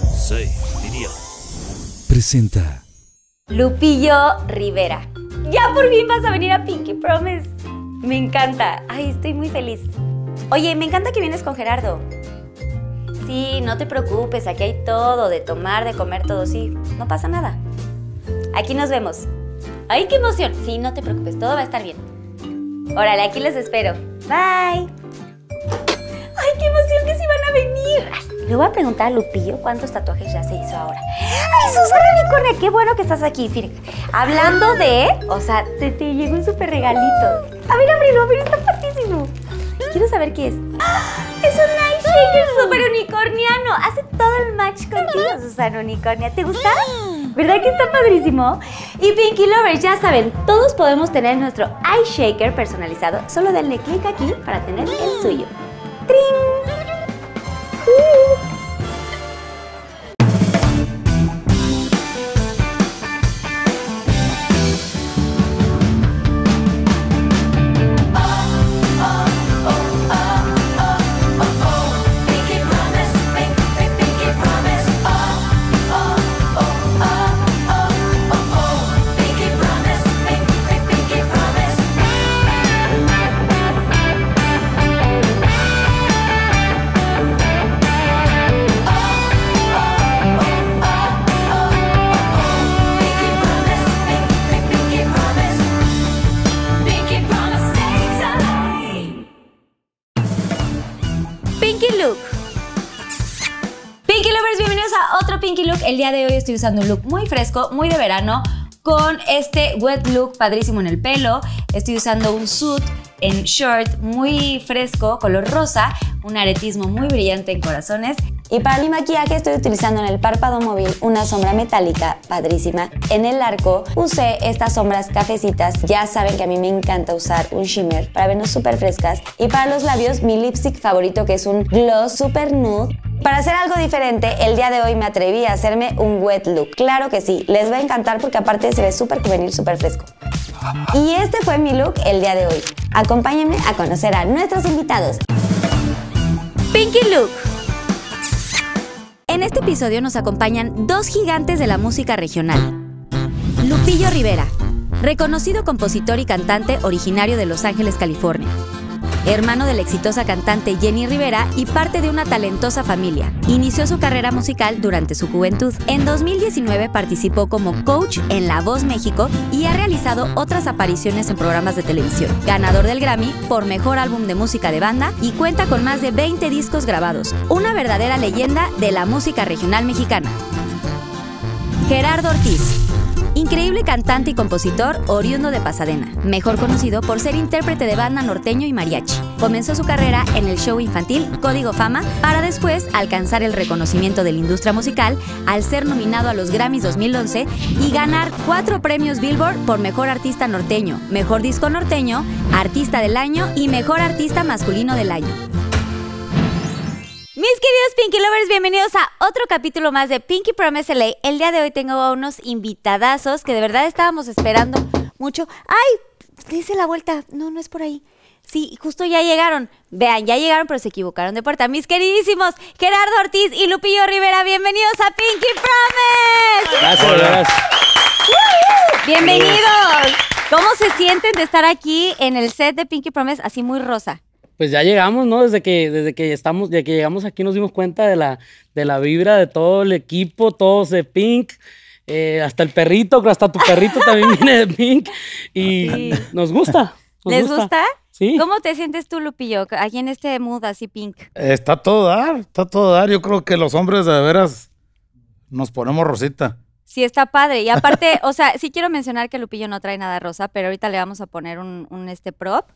Sí, diría. Presenta. Lupillo Rivera. Ya por fin vas a venir a Pinky Promise. Me encanta. Ay, estoy muy feliz. Oye, me encanta que vienes con Gerardo. Sí, no te preocupes, aquí hay todo, de tomar, de comer, todo, sí. No pasa nada. Aquí nos vemos. ¡Ay, qué emoción! Sí, no te preocupes, todo va a estar bien. Órale, aquí les espero. Bye. ¡Ay, qué emoción que se van a venir! Le voy a preguntar a Lupillo cuántos tatuajes ya se hizo ahora. ¡Ay, Susana Unicornia! ¡Qué bueno que estás aquí! Hablando de... O sea, te, llegó un súper regalito. A ver, ábrelo, a ver, está fuertísimo. Quiero saber qué es. ¡Ah! ¡Es un shaker súper unicorniano! Hace todo el match contigo, Susana Unicornia. ¿Te gusta? ¿Verdad que está padrísimo? Y Pinky Lovers, ya saben, todos podemos tener nuestro eye shaker personalizado. Solo denle clic aquí para tener el suyo. ¡Tring! Uhul. estoy usando un look muy fresco, muy de verano, con este wet look padrísimo en el pelo. Estoy usando un suit en short muy fresco, color rosa, un aretismo muy brillante en corazones. Y para mi maquillaje estoy utilizando en el párpado móvil una sombra metálica padrísima. En el arco usé estas sombras cafecitas. Ya saben que a mí me encanta usar un shimmer para vernos súper frescas. Y para los labios mi lipstick favorito que es un gloss super nude. Para hacer algo diferente, el día de hoy me atreví a hacerme un wet look. Claro que sí, les va a encantar porque aparte se ve súper juvenil, súper fresco. Y este fue mi look el día de hoy. Acompáñenme a conocer a nuestros invitados. Pinky Look. En este episodio nos acompañan dos gigantes de la música regional. Lupillo Rivera, reconocido compositor y cantante originario de Los Ángeles, California hermano de la exitosa cantante Jenny Rivera y parte de una talentosa familia. Inició su carrera musical durante su juventud. En 2019 participó como coach en La Voz México y ha realizado otras apariciones en programas de televisión. Ganador del Grammy por Mejor Álbum de Música de Banda y cuenta con más de 20 discos grabados. Una verdadera leyenda de la música regional mexicana. Gerardo Ortiz Increíble cantante y compositor oriundo de Pasadena, mejor conocido por ser intérprete de banda norteño y mariachi. Comenzó su carrera en el show infantil Código Fama para después alcanzar el reconocimiento de la industria musical al ser nominado a los Grammys 2011 y ganar cuatro premios Billboard por Mejor Artista Norteño, Mejor Disco Norteño, Artista del Año y Mejor Artista Masculino del Año. Mis queridos Pinky Lovers, bienvenidos a otro capítulo más de Pinky Promise LA. El día de hoy tengo a unos invitadazos que de verdad estábamos esperando mucho. ¡Ay! Dice la vuelta. No, no es por ahí. Sí, justo ya llegaron. Vean, ya llegaron, pero se equivocaron de puerta. Mis queridísimos Gerardo Ortiz y Lupillo Rivera, bienvenidos a Pinky Promise. Bienvenidos. ¿Cómo se sienten de estar aquí en el set de Pinky Promise así muy rosa? pues ya llegamos, ¿no? Desde que, desde que estamos, desde que llegamos aquí nos dimos cuenta de la, de la vibra de todo el equipo, todos de Pink. Eh, hasta el perrito, hasta tu perrito también viene de Pink. Y ah, nos gusta. ¿Les gusta? Sí. ¿Cómo te sientes tú, Lupillo, aquí en este mood así Pink? Eh, está todo dar, está todo dar. Yo creo que los hombres de veras nos ponemos rosita. Sí, está padre. Y aparte, o sea, sí quiero mencionar que Lupillo no trae nada rosa, pero ahorita le vamos a poner un, un este prop.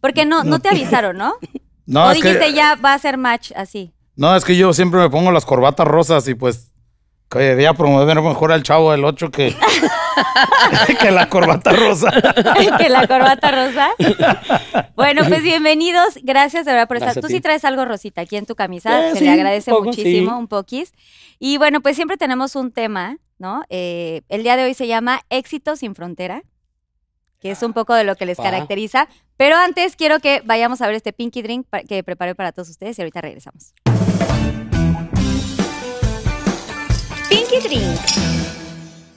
Porque no, no te avisaron, ¿no? No, o dijiste ya va a ser match así. No, es que yo siempre me pongo las corbatas rosas y pues quería promover mejor al chavo del 8 que, que la corbata rosa. que la corbata rosa. Bueno, pues bienvenidos. Gracias de verdad por estar. Tú sí traes algo rosita aquí en tu camisa. Eh, se le agradece muchísimo, un poquis. Y bueno, pues siempre tenemos un tema, ¿no? Eh, el día de hoy se llama Éxito sin frontera que es ah, un poco de lo que les caracteriza. Pero antes quiero que vayamos a ver este Pinky Drink que preparé para todos ustedes y ahorita regresamos. Pinky Drink.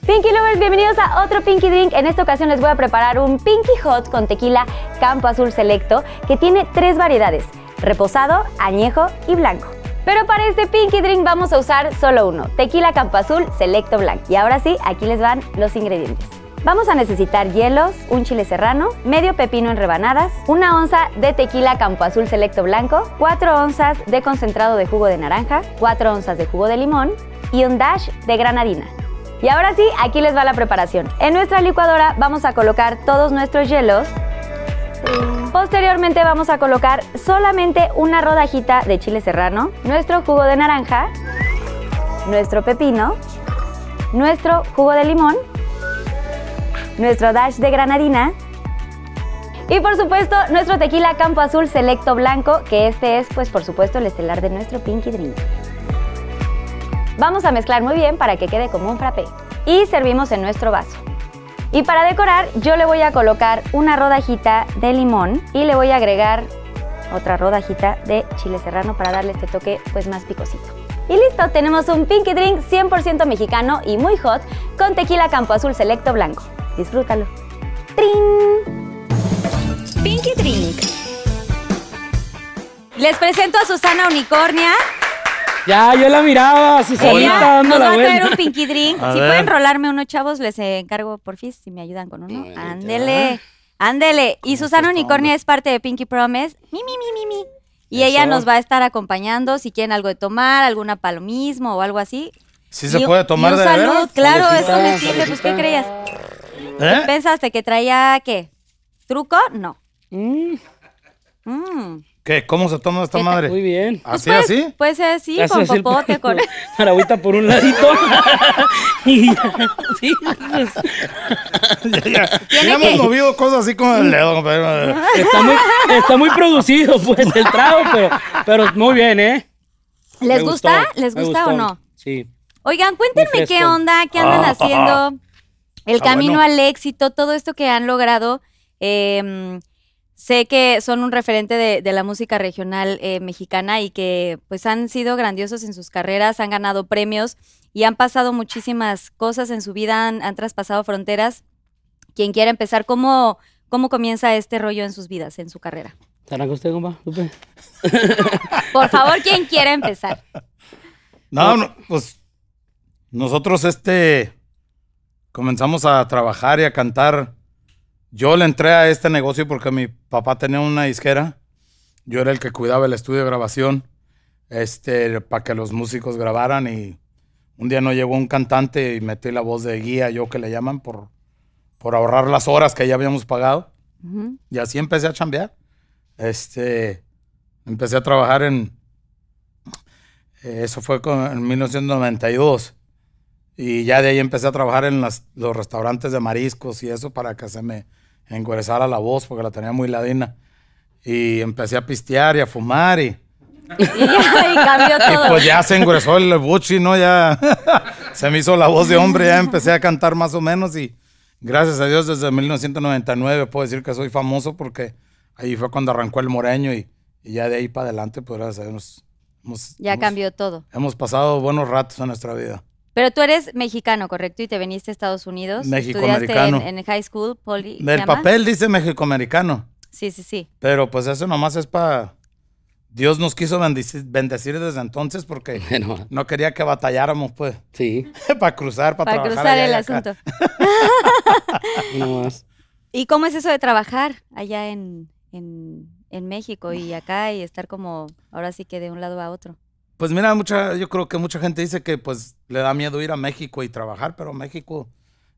Pinky Lovers, bienvenidos a otro Pinky Drink. En esta ocasión les voy a preparar un Pinky Hot con tequila Campo Azul Selecto que tiene tres variedades, reposado, añejo y blanco. Pero para este Pinky Drink vamos a usar solo uno, tequila Campo Azul Selecto blanco. Y ahora sí, aquí les van los ingredientes. Vamos a necesitar hielos, un chile serrano, medio pepino en rebanadas, una onza de tequila campo azul selecto blanco, 4 onzas de concentrado de jugo de naranja, 4 onzas de jugo de limón y un dash de granadina. Y ahora sí, aquí les va la preparación. En nuestra licuadora vamos a colocar todos nuestros hielos. Posteriormente vamos a colocar solamente una rodajita de chile serrano, nuestro jugo de naranja, nuestro pepino, nuestro jugo de limón nuestro dash de granadina y por supuesto nuestro tequila Campo Azul Selecto Blanco, que este es pues por supuesto el estelar de nuestro Pinky Drink. Vamos a mezclar muy bien para que quede como un frappé y servimos en nuestro vaso. Y para decorar yo le voy a colocar una rodajita de limón y le voy a agregar otra rodajita de chile serrano para darle este toque pues más picosito. Y listo, tenemos un Pinky Drink 100% mexicano y muy hot con tequila Campo Azul Selecto Blanco. Disfrútalo. ¡Trin! Pinky Drink. Les presento a Susana Unicornia. Ya, yo la miraba, nos va a traer un pinky drink. si pueden rolarme unos chavos, les encargo por fin si me ayudan con uno. Eh, ándele, ándele. Y Susana Unicornia es parte de Pinky Promise. Mi, mi, mi, mi, Y ella nos va a estar acompañando si quieren algo de tomar, alguna palomismo o algo así. Sí se puede tomar de salud, claro, eso me comestible, pues ¿qué creías? ¿Eh? pensaste? ¿Que traía qué? ¿Truco? No. Mm. Mm. ¿Qué? ¿Cómo se toma esta madre? Muy bien. ¿Así, pues así? Pues así, con popote, con... Paragüita por un ladito. y sí, pues. ya, hemos movido cosas así con el dedo, eh. Está muy, producido, pues, el trago, pero, muy bien, ¿eh? ¿Les gusta? ¿Les gusta o no? Sí. Oigan, cuéntenme qué onda, qué andan ah. haciendo. El ah, camino al éxito, todo esto que han logrado. Em, sé que son un referente de, la música regional eh, mexicana y que pues han sido grandiosos en sus carreras, han ganado premios y han pasado muchísimas cosas en su vida, han, traspasado fronteras. Quien quiera empezar, ¿cómo, ¿cómo comienza este rollo en sus vidas, en su carrera? usted, compa? Por favor, quien quiera empezar. No, no, pues nosotros este comenzamos a trabajar y a cantar. Yo le entré a este negocio porque mi papá tenía una disquera. Yo era el que cuidaba el estudio de grabación este, para que los músicos grabaran y un día no llegó un cantante y metí la voz de guía, yo que le llaman, por, por ahorrar las horas que ya habíamos pagado. Y así empecé a chambear. Este, empecé a trabajar en... Eh, eso fue en 1992. Y ya de ahí empecé a trabajar en los restaurantes de mariscos y eso para que se me engresara la voz porque la tenía muy ladina. Y empecé a pistear y a fumar y... y, cambió todo. Y pues ya se engrosó el buchi, ¿no? Ya se me hizo la voz de hombre, ya empecé a cantar más o menos y gracias a Dios desde 1999 puedo decir que soy famoso porque ahí fue cuando arrancó el moreño y, ya de ahí para adelante, pues gracias a Dios. ya cambió todo. Hemos pasado buenos ratos en nuestra vida. Pero tú eres mexicano, ¿correcto? Y te viniste a Estados Unidos. méxico En, high school, poli. El papel dice méxico Sí, sí, sí. Pero pues eso nomás es para... Dios nos quiso bendecir, desde entonces porque no quería que batalláramos, pues. Sí. para cruzar, para, trabajar. Para cruzar el asunto. ¿Y cómo es eso de trabajar allá en México y acá y estar como ahora sí que de un lado a otro? Pues mira, mucha, yo creo que mucha gente dice que pues le da miedo ir a México y trabajar, pero México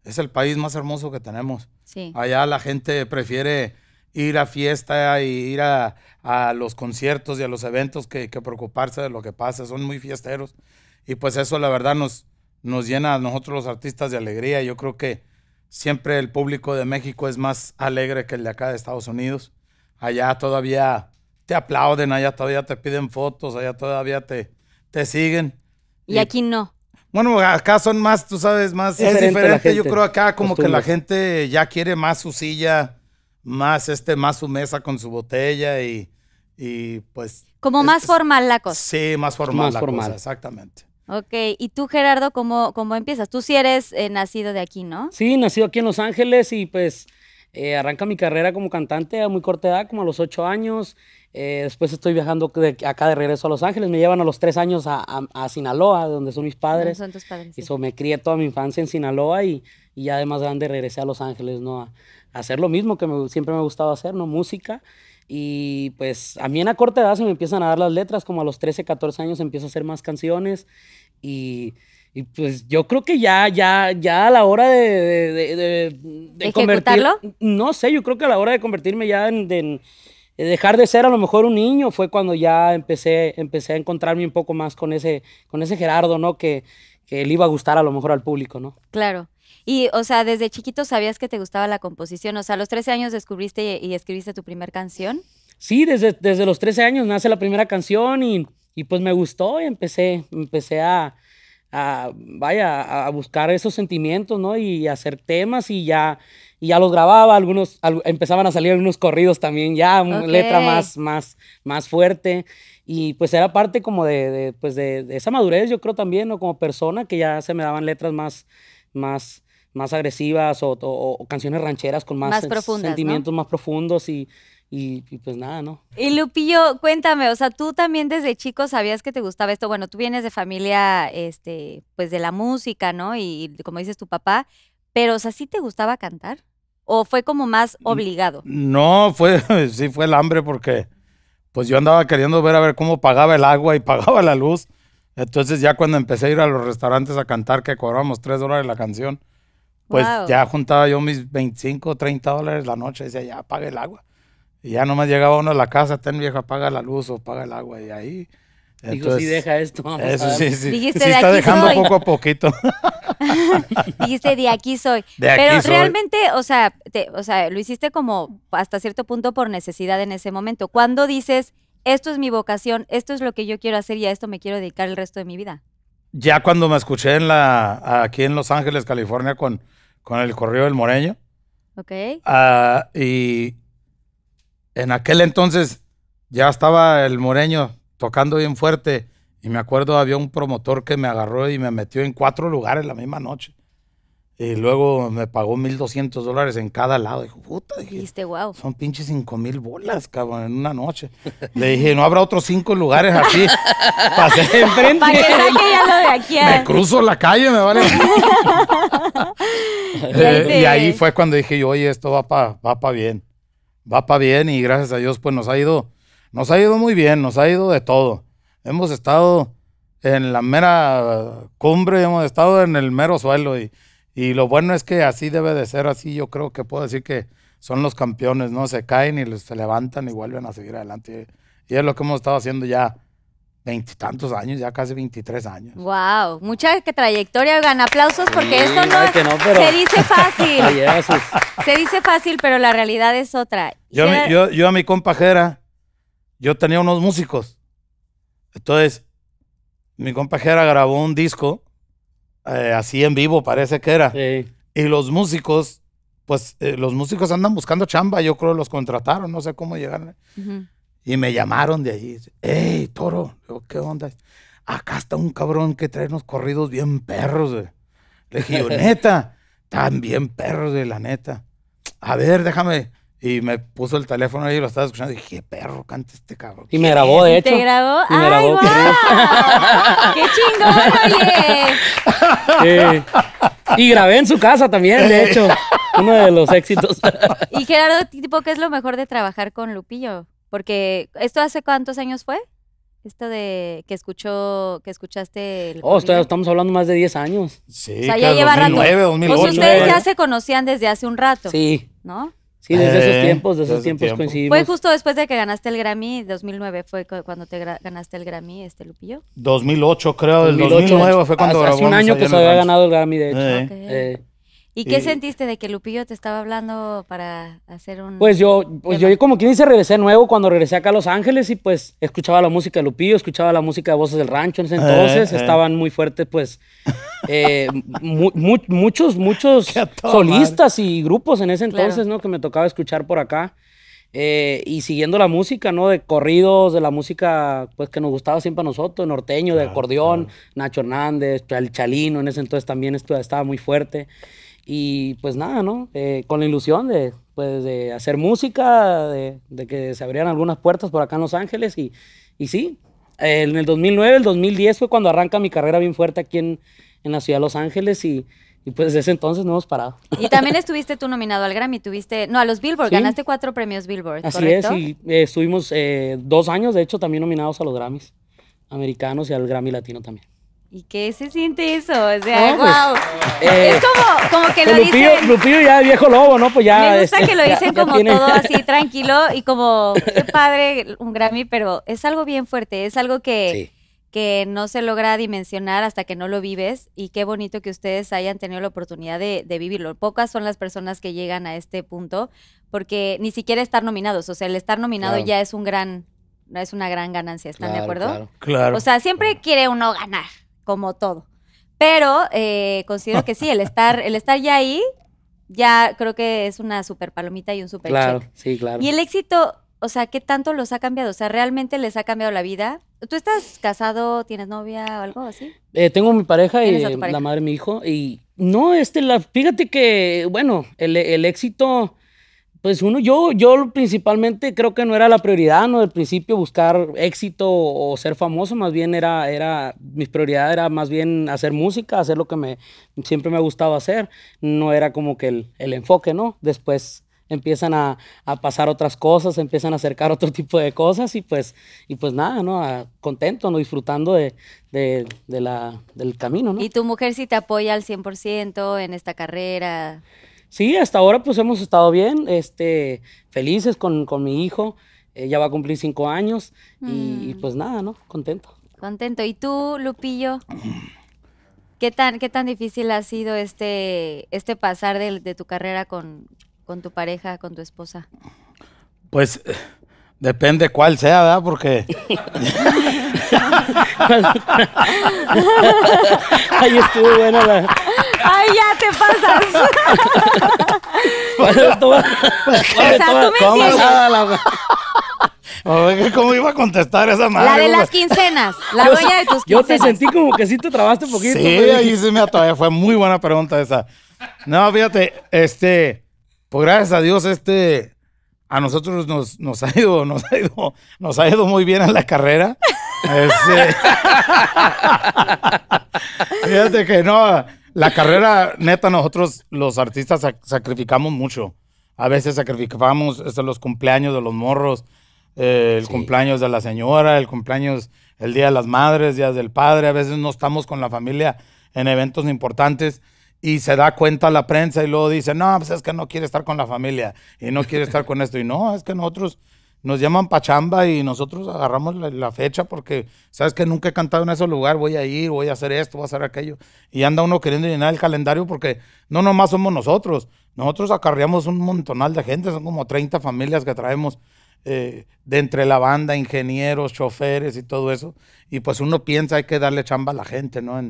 es el país más hermoso que tenemos. Sí. Allá la gente prefiere ir a fiesta y ir a, los conciertos y a los eventos que, que, preocuparse de lo que pasa. Son muy fiesteros. Y pues eso la verdad nos, nos llena a nosotros los artistas de alegría. Yo creo que siempre el público de México es más alegre que el de acá de Estados Unidos. Allá todavía te aplauden, allá todavía te piden fotos, allá todavía te, te siguen. Y, aquí no. Bueno, acá son más, tú sabes, más es diferente. Yo creo acá como que la gente ya quiere más su silla, más este, más su mesa con su botella y, pues. Como más formal la cosa. Sí, más formal la formal. cosa, exactamente. Ok, y tú Gerardo, ¿cómo, cómo empiezas? Tú sí eres eh, nacido de aquí, ¿no? Sí, nacido aquí en Los Ángeles y pues eh, arranca mi carrera como cantante a muy corta edad, como a los ocho años. Eh, después estoy viajando acá de regreso a Los Ángeles. Me llevan a los tres años a, Sinaloa, donde son mis padres. Y me crié toda mi infancia en Sinaloa y, y ya además grande regresé a Los Ángeles, ¿no? A, hacer lo mismo que siempre me ha gustado hacer, ¿no? Música. Y pues a mí en la corta edad se me empiezan a dar las letras, como a los 13, 14 años empiezo a hacer más canciones y y pues yo creo que ya, ya, ya a la hora de, de, no sé, yo creo que a la hora de convertirme ya en, dejar de ser a lo mejor un niño fue cuando ya empecé, empecé a encontrarme un poco más con ese, con ese Gerardo, ¿no? Que, que le iba a gustar a lo mejor al público, ¿no? Claro. Y, o sea, desde chiquito sabías que te gustaba la composición. O sea, a los 13 años descubriste y, escribiste tu primera canción. Sí, desde, desde los 13 años nace la primera canción y, y pues me gustó y empecé, empecé a, a, vaya, a buscar esos sentimientos, ¿no? Y hacer temas y ya, y ya los grababa, algunos, empezaban a salir algunos corridos también, ya, letra más, más, más fuerte. Y pues era parte como de, de pues, de, esa madurez, yo creo también, Como persona, que ya se me daban letras más, más, más agresivas o, canciones rancheras con más, sentimientos más profundos y y, pues nada, ¿no? Y Lupillo, cuéntame, o sea, tú también desde chico sabías que te gustaba esto. Bueno, tú vienes de familia, este, pues de la música, ¿no? Y, como dices tu papá, pero, o sea, ¿sí te gustaba cantar? ¿O fue como más obligado? No, fue, sí fue el hambre porque pues yo andaba queriendo ver a ver cómo pagaba el agua y pagaba la luz. Entonces ya cuando empecé a ir a los restaurantes a cantar, que cobrábamos tres dólares la canción, pues ya juntaba yo mis 25, 30 dólares la noche y decía, ya pague el agua. Y ya nomás llegaba uno a la casa, ten vieja, apaga la luz o apaga el agua y ahí. Digo, si deja esto, vamos eso sí, sí. Dijiste, de está aquí dejando poco a poquito. Dijiste, de aquí soy. Pero realmente, o sea, o sea, lo hiciste como hasta cierto punto por necesidad en ese momento. ¿Cuándo dices, esto es mi vocación, esto es lo que yo quiero hacer y a esto me quiero dedicar el resto de mi vida? Ya cuando me escuché en la, aquí en Los Ángeles, California, con, con el Correo del Moreño. Ok. Ah, y en aquel entonces ya estaba el Moreño tocando bien fuerte. Y me acuerdo, había un promotor que me agarró y me metió en cuatro lugares la misma noche. Y luego me pagó 1.200 dólares en cada lado. Dijo, puta, dije, wow. son pinches 5.000 bolas, cabrón, en una noche. Le dije, no habrá otros cinco lugares así. Pasé enfrente. ¿Para que ya lo de aquí Me ah. cruzo la calle, me vale. Eh, y ahí fue cuando dije yo, oye, esto va para va bien va para bien y gracias a Dios pues nos ha ido, nos ha ido muy bien, nos ha ido de todo. Hemos estado en la mera cumbre, hemos estado en el mero suelo y, y lo bueno es que así debe de ser, así yo creo que puedo decir que son los campeones, ¿no? Se caen y se levantan y vuelven a seguir adelante. Y es lo que hemos estado haciendo ya veintitantos años, ya casi 23 años. Wow, mucha que trayectoria, oigan, aplausos porque esto no, es, se dice fácil. se dice fácil, pero la realidad es otra. Yo, a mi compajera, yo tenía unos músicos. Entonces, mi compajera grabó un disco, eh, así en vivo parece que era. Y los músicos, pues eh, los músicos andan buscando chamba, yo creo que los contrataron, no sé cómo llegaron. Y me llamaron de allí. ¡Ey, toro! ¿qué onda? Acá está un cabrón que trae unos corridos bien perros. Eh". Le dije, neta, perros de la neta. A ver, déjame. Y me puso el teléfono ahí y lo estaba escuchando. Y dije, ¿qué perro canta este cabrón? Y me grabó, de hecho. ¿Te grabó? Y me grabó. ¡Qué chingón, oye! Y grabé en su casa también, de hecho. Uno de los éxitos. y Gerardo, tipo, ¿qué es lo mejor de trabajar con Lupillo? Porque esto hace cuántos años fue? Esto de que escuchó, que escuchaste Oh, estamos hablando más de 10 años. Sí, o sea, ya lleva rato. 2009, 2008. Pues ustedes ya se conocían desde hace un rato, Sí, ¿no? sí, desde esos eh, tiempos, de esos tiempos coincidimos. Fue justo después de que ganaste el Grammy, 2009 fue cuando te ganaste el Grammy, este Lupillo. 2008 creo, el 2009 fue cuando Hace un año que se había ganado el Grammy, de hecho. Eh, ¿Y qué sentiste de que Lupillo te estaba hablando para hacer un... Pues yo, pues yo como quien dice, regresé nuevo cuando regresé acá a Los Ángeles y pues escuchaba la música de Lupillo, escuchaba la música de Voces del Rancho en ese eh, entonces, eh. estaban muy fuertes pues eh, muchos, muchos solistas y grupos en ese entonces, ¿no? Que me tocaba escuchar por acá. y siguiendo la música, ¿no? De corridos, de la música pues que nos gustaba siempre a nosotros, norteño, de acordeón, Nacho Hernández, el Chalino, en ese entonces también estaba muy fuerte. Y pues nada, ¿no? Eh, con la ilusión de, pues, de hacer música, de, que se abrieran algunas puertas por acá en Los Ángeles. Y, y sí, en el 2009, el 2010 fue cuando arranca mi carrera bien fuerte aquí en, en la ciudad de Los Ángeles. Y, pues desde ese entonces no hemos parado. Y también estuviste tú nominado al Grammy, tuviste, no, a los Billboard, ganaste cuatro premios Billboard. Así es, y eh, estuvimos eh, dos años, de hecho, también nominados a los Grammys americanos y al Grammy latino también. ¿Y qué se siente eso? O sea, pues, eh, es como, que lo dicen. Lupillo ya viejo lobo, ¿no? Pues ya. Me gusta este, que lo dicen como todo así tranquilo y como, qué padre un Grammy, pero es algo bien fuerte, es algo que, que no se logra dimensionar hasta que no lo vives y qué bonito que ustedes hayan tenido la oportunidad de, vivirlo. Pocas son las personas que llegan a este punto porque ni siquiera estar nominados, o sea, el estar nominado ya es un gran, es una gran ganancia, ¿están de acuerdo? Claro, claro. O sea, siempre quiere uno ganar como todo. Pero eh, considero que sí, el estar, el estar ya ahí, ya creo que es una super palomita y un super Claro, sí, claro. Y el éxito, o sea, ¿qué tanto los ha cambiado? O sea, ¿realmente les ha cambiado la vida? ¿Tú estás casado, tienes novia o algo así? Eh, tengo mi pareja y la madre de mi hijo. Y no, este, la, fíjate que, bueno, el, el éxito pues uno, yo, yo principalmente creo que no era la prioridad, ¿no? Del principio buscar éxito o ser famoso, más bien era, era, mi prioridad era más bien hacer música, hacer lo que me, siempre me gustaba hacer, no era como que el, enfoque, ¿no? Después empiezan a, pasar otras cosas, empiezan a acercar otro tipo de cosas y pues, y pues nada, ¿no? Ah, contento, ¿no? Disfrutando de, la, del camino, ¿no? ¿Y tu mujer sí te apoya al 100% en esta carrera? Sí, hasta ahora pues hemos estado bien, este, felices con, mi hijo. ella eh, ya va a cumplir cinco años y, mm. pues nada, ¿no? Contento. Contento. ¿Y tú, Lupillo? ¿Qué tan, qué tan difícil ha sido este, este pasar de, tu carrera con, tu pareja, con tu esposa? Pues depende cuál sea, ¿verdad? Porque... Ahí estuvo bien, la... ¡Ay, te pasas. ¿Cómo, ¿Cómo iba a contestar esa madre? La de las quincenas, la dueña de tus quincenas. Yo te sentí como que sí te trabaste un poquito. Sí, ahí sí me eh, Fue muy buena pregunta esa. No, fíjate, este, pues gracias a Dios, este, a nosotros nos, nos, ha ido, nos ha ido, nos ha ido muy bien en la carrera. Este, fíjate que no, la carrera, neta, nosotros los artistas sacrificamos mucho. A veces sacrificamos este, los cumpleaños de los morros, eh, el cumpleaños de la señora, el cumpleaños, el Día de las Madres, Días del Padre. A veces no estamos con la familia en eventos importantes y se da cuenta la prensa y luego dice, no, pues es que no quiere estar con la familia y no quiere estar con esto. Y no, es que nosotros nos llaman Pachamba y nosotros agarramos la, fecha porque, sabes que nunca he cantado en ese lugar, voy a ir, voy a hacer esto, voy a hacer aquello. Y anda uno queriendo llenar el calendario porque no nomás somos nosotros, nosotros acarreamos un montonal de gente, son como 30 familias que traemos eh, de entre la banda, ingenieros, choferes y todo eso. Y pues uno piensa, hay que darle chamba a la gente, ¿no?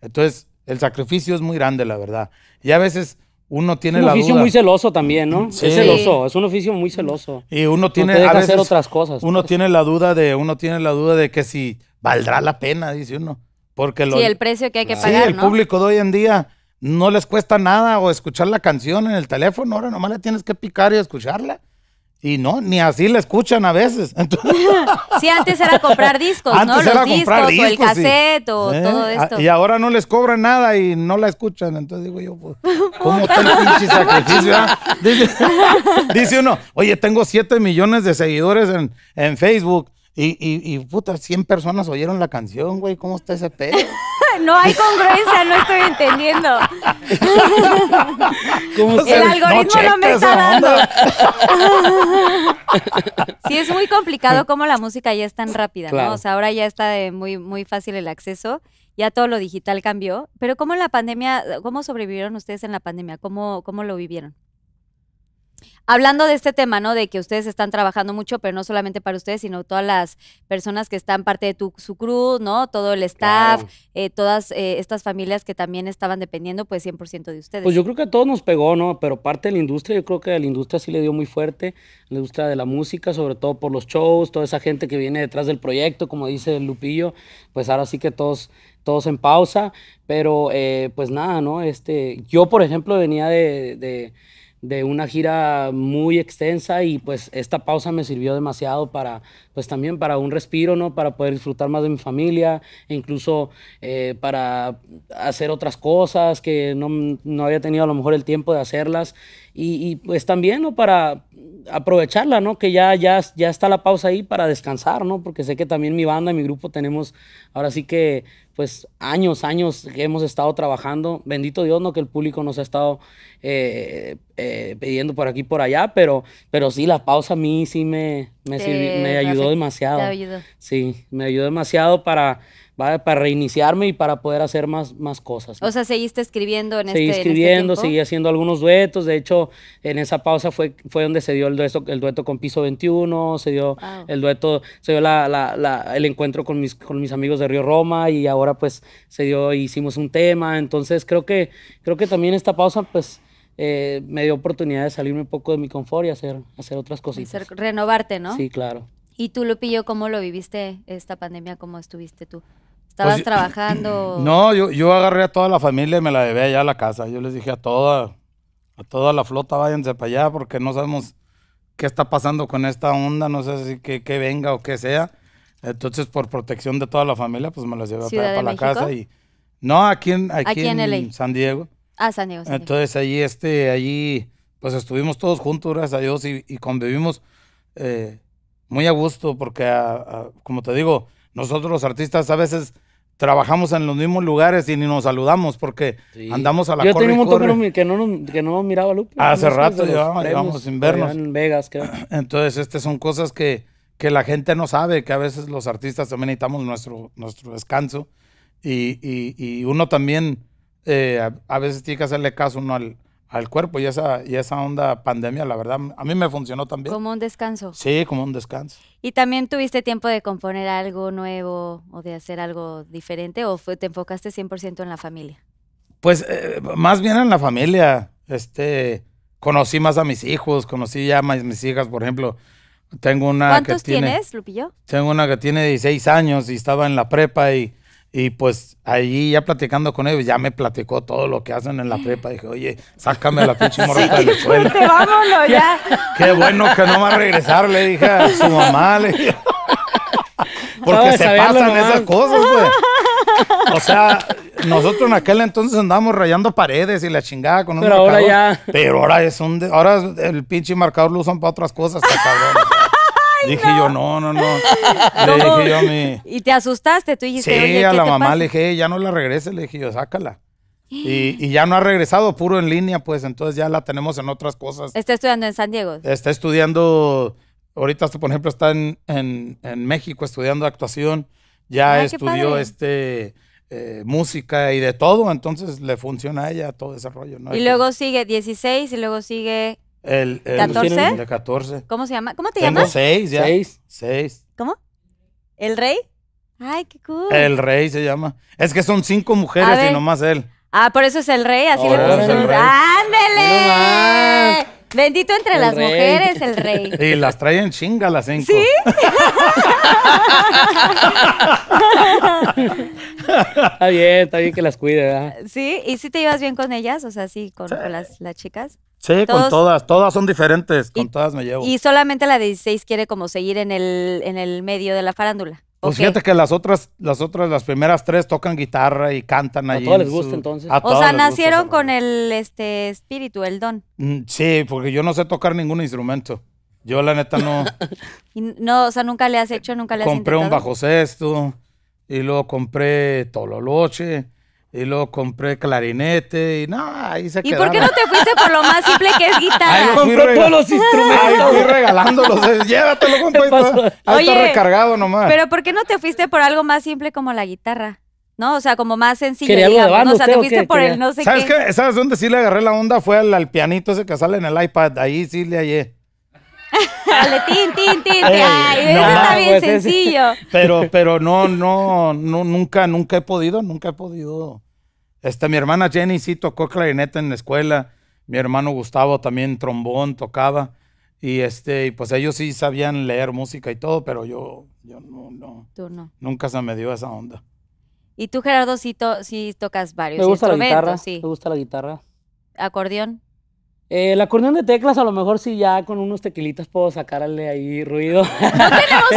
entonces, el sacrificio es muy grande, la verdad. Y a veces uno tiene la un oficio muy celoso también, ¿no? Es celoso, es un oficio muy celoso. Y uno tiene hacer otras cosas. Uno pues. tiene la duda de uno tiene la duda de que si valdrá la pena, dice uno, porque lo, Sí, el precio que hay que pagar, Sí, el público de hoy en día no les cuesta nada o escuchar la canción en el teléfono, ahora nomás le tienes que picar y escucharla. Y no, ni así la escuchan a veces. Entonces... Sí, antes era comprar discos, ¿no? Los discos, o el cassette o ¿eh? todo ah, esto. Y ahora no les cobran nada y no la escuchan. Entonces digo yo, pues, ¿cómo tan pinche sacrificio? Ah? Dice, uno, oye, tengo 7 millones de seguidores en, en Facebook y, y, y, puta, 100 personas oyeron la canción, güey, ¿cómo está ese pedo? No hay congruencia, no estoy entendiendo. ¿Cómo el algoritmo no, me está dando. sí, es muy complicado como la música ya es tan rápida, ¿no? O sea, ahora ya está muy, muy fácil el acceso ya todo lo digital cambió, pero ¿cómo la pandemia, cómo sobrevivieron ustedes en la pandemia? ¿Cómo, cómo lo vivieron? Hablando de este tema, ¿no? De que ustedes están trabajando mucho, pero no solamente para ustedes, sino todas las personas que están parte de tu, su crew, ¿no? Todo el staff, eh, todas eh, estas familias que también estaban dependiendo, pues 100% de ustedes. Pues yo creo que a todos nos pegó, ¿no? Pero parte de la industria, yo creo que a la industria sí le dio muy fuerte, la industria de la música, sobre todo por los shows, toda esa gente que viene detrás del proyecto, como dice Lupillo, pues ahora sí que todos todos en pausa, pero eh, pues nada, ¿no? Este, yo, por ejemplo, venía de de una gira muy extensa y pues esta pausa me sirvió demasiado para, pues también para un respiro, ¿no? Para poder disfrutar más de mi familia, e incluso eh, para hacer otras cosas que no, no había tenido a lo mejor el tiempo de hacerlas y, pues también ¿no? para aprovecharla, ¿no? que ya, ya, ya está la pausa ahí para descansar, ¿no? porque sé que también mi banda, y mi grupo tenemos ahora sí que pues años, años que hemos estado trabajando, bendito Dios, ¿no? que el público nos ha estado eh, eh, pidiendo por aquí por allá, pero, pero sí, la pausa a mí sí me, me, me ayudó demasiado. Te ayudó. Sí, me ayudó demasiado para para, reiniciarme y para poder hacer más, más cosas. O sea, seguiste escribiendo en este este Seguí escribiendo, seguí haciendo algunos duetos. De hecho, en esa pausa fue, fue donde se dio el dueto, el dueto con Piso 21, se dio el dueto, se dio el encuentro con mis, con mis amigos de Río Roma y ahora pues se dio, hicimos un tema. Entonces creo que, creo que también esta pausa pues... Eh, me dio oportunidad de salirme un poco de mi confort y hacer, hacer otras cositas. renovarte, ¿no? Sí, claro. ¿Y tú, Lupillo, cómo lo viviste esta pandemia? ¿Cómo estuviste tú? ¿Estabas pues, trabajando? No, yo, yo agarré a toda la familia y me la llevé allá a la casa. Yo les dije a toda, a toda la flota, váyanse para allá porque no sabemos qué está pasando con esta onda, no sé si que, que venga o qué sea. Entonces, por protección de toda la familia, pues me las llevé para, para la casa y... No, aquí en, aquí, en, San Diego. Ah, San Diego. Entonces, allí, este, allí, pues estuvimos todos juntos, gracias a Dios, y, convivimos eh, muy a gusto porque, como te digo, nosotros los artistas a veces trabajamos en los mismos lugares y ni nos saludamos porque andamos a la Yo tenía un montón que no, miraba Lupe. Hace rato llevamos sin vernos. En Vegas, Entonces, estas son cosas que, que, la gente no sabe, que a veces los artistas también necesitamos nuestro, nuestro descanso. Y, y, y uno también eh, a, a, veces tiene que hacerle caso uno al, al cuerpo y esa, y esa onda pandemia, la verdad, a mí me funcionó también. Como un descanso. Sí, como un descanso. ¿Y también tuviste tiempo de componer algo nuevo o de hacer algo diferente o te enfocaste 100% en la familia? Pues eh, más bien en la familia. Este, conocí más a mis hijos, conocí ya más mis hijas, por ejemplo. Tengo una ¿Cuántos tienes, Lupillo? Tengo una que tiene 16 años y estaba en la prepa y y pues ahí ya platicando con ellos, ya me platicó todo lo que hacen en la prepa. Dije, oye, sácame a la pinche morrita de la Qué, bueno que no va a regresar, le dije a su mamá. Le dije. Porque se pasan esas cosas, güey. O sea, nosotros en aquel entonces andábamos rayando paredes y la chingada con un Pero marcador, ahora ya. Pero ahora es un. ahora el pinche marcador lo usan para otras cosas, cabrón. Dije yo, no, no, no. Le dije yo a ¿Y te asustaste? Tú dijiste, sí, a la mamá le dije, ya no la regrese, le dije yo, sácala. Y, y, ya no ha regresado, puro en línea, pues entonces ya la tenemos en otras cosas. ¿Está estudiando en San Diego? Está estudiando, ahorita por ejemplo está en, México estudiando actuación, ya ah, estudió este... Eh, música y de todo, entonces le funciona a ella todo ese rollo. Y luego sigue 16 y luego sigue el, ¿14? ¿Cómo se llama? ¿Cómo te llamas? seis, ya. Seis. ¿Cómo? ¿El rey? Ay, qué cool. El rey se llama. Es que son cinco mujeres y y nomás él. Ah, por eso es el rey, así oh, le puso ¡Ándele! Bendito entre las mujeres, el rey. Y las traen chinga las cinco. ¿Sí? Está bien, está bien que las cuide, ¿verdad? Sí, y si te ibas bien con ellas, o sea, sí, con, las, las chicas. Sí, con todas, todas son diferentes, con todas me llevo. Y solamente la 16 quiere como seguir en el, en el medio de la farándula. Pues fíjate que las otras, las otras, las primeras tres tocan guitarra y cantan A les gusta, entonces. o sea, nacieron con el este espíritu, el don. Mm, sí, porque yo no sé tocar ningún instrumento. Yo la neta no no, o sea, nunca le has hecho, nunca le has compré un bajo sexto y luego compré tololoche y luego compré clarinete y no, ahí se quedó. ¿Y por qué no te fuiste por lo más simple que es guitarra? Ahí compró todos los instrumentos. Ahí fui regalándolos. Eh, llévatelo, todo. Ahí está recargado nomás. Pero ¿por qué no te fuiste por algo más simple como la guitarra? ¿no? O sea, como más sencillo. banda, O sea, te fuiste por el no sé ¿Sabes qué? ¿Sabes dónde sí le agarré la onda? Fue al, al, pianito ese que sale en el iPad. Ahí sí le hallé pero, pero no, no, nunca, nunca he podido, nunca he podido. Este, mi hermana Jenny sí tocó clarinete en la escuela. Mi hermano Gustavo también trombón tocaba. Y este, pues ellos sí sabían leer música y todo, pero yo, yo no, no. Nunca se me dio esa onda. ¿Y tú, Gerardo, sí, tocas varios instrumentos? ¿te gusta la guitarra. ¿Acordeón? Eh, el acordeón de teclas, a lo mejor sí, ya con unos tequilitos puedo sacarle ahí ruido. No tenemos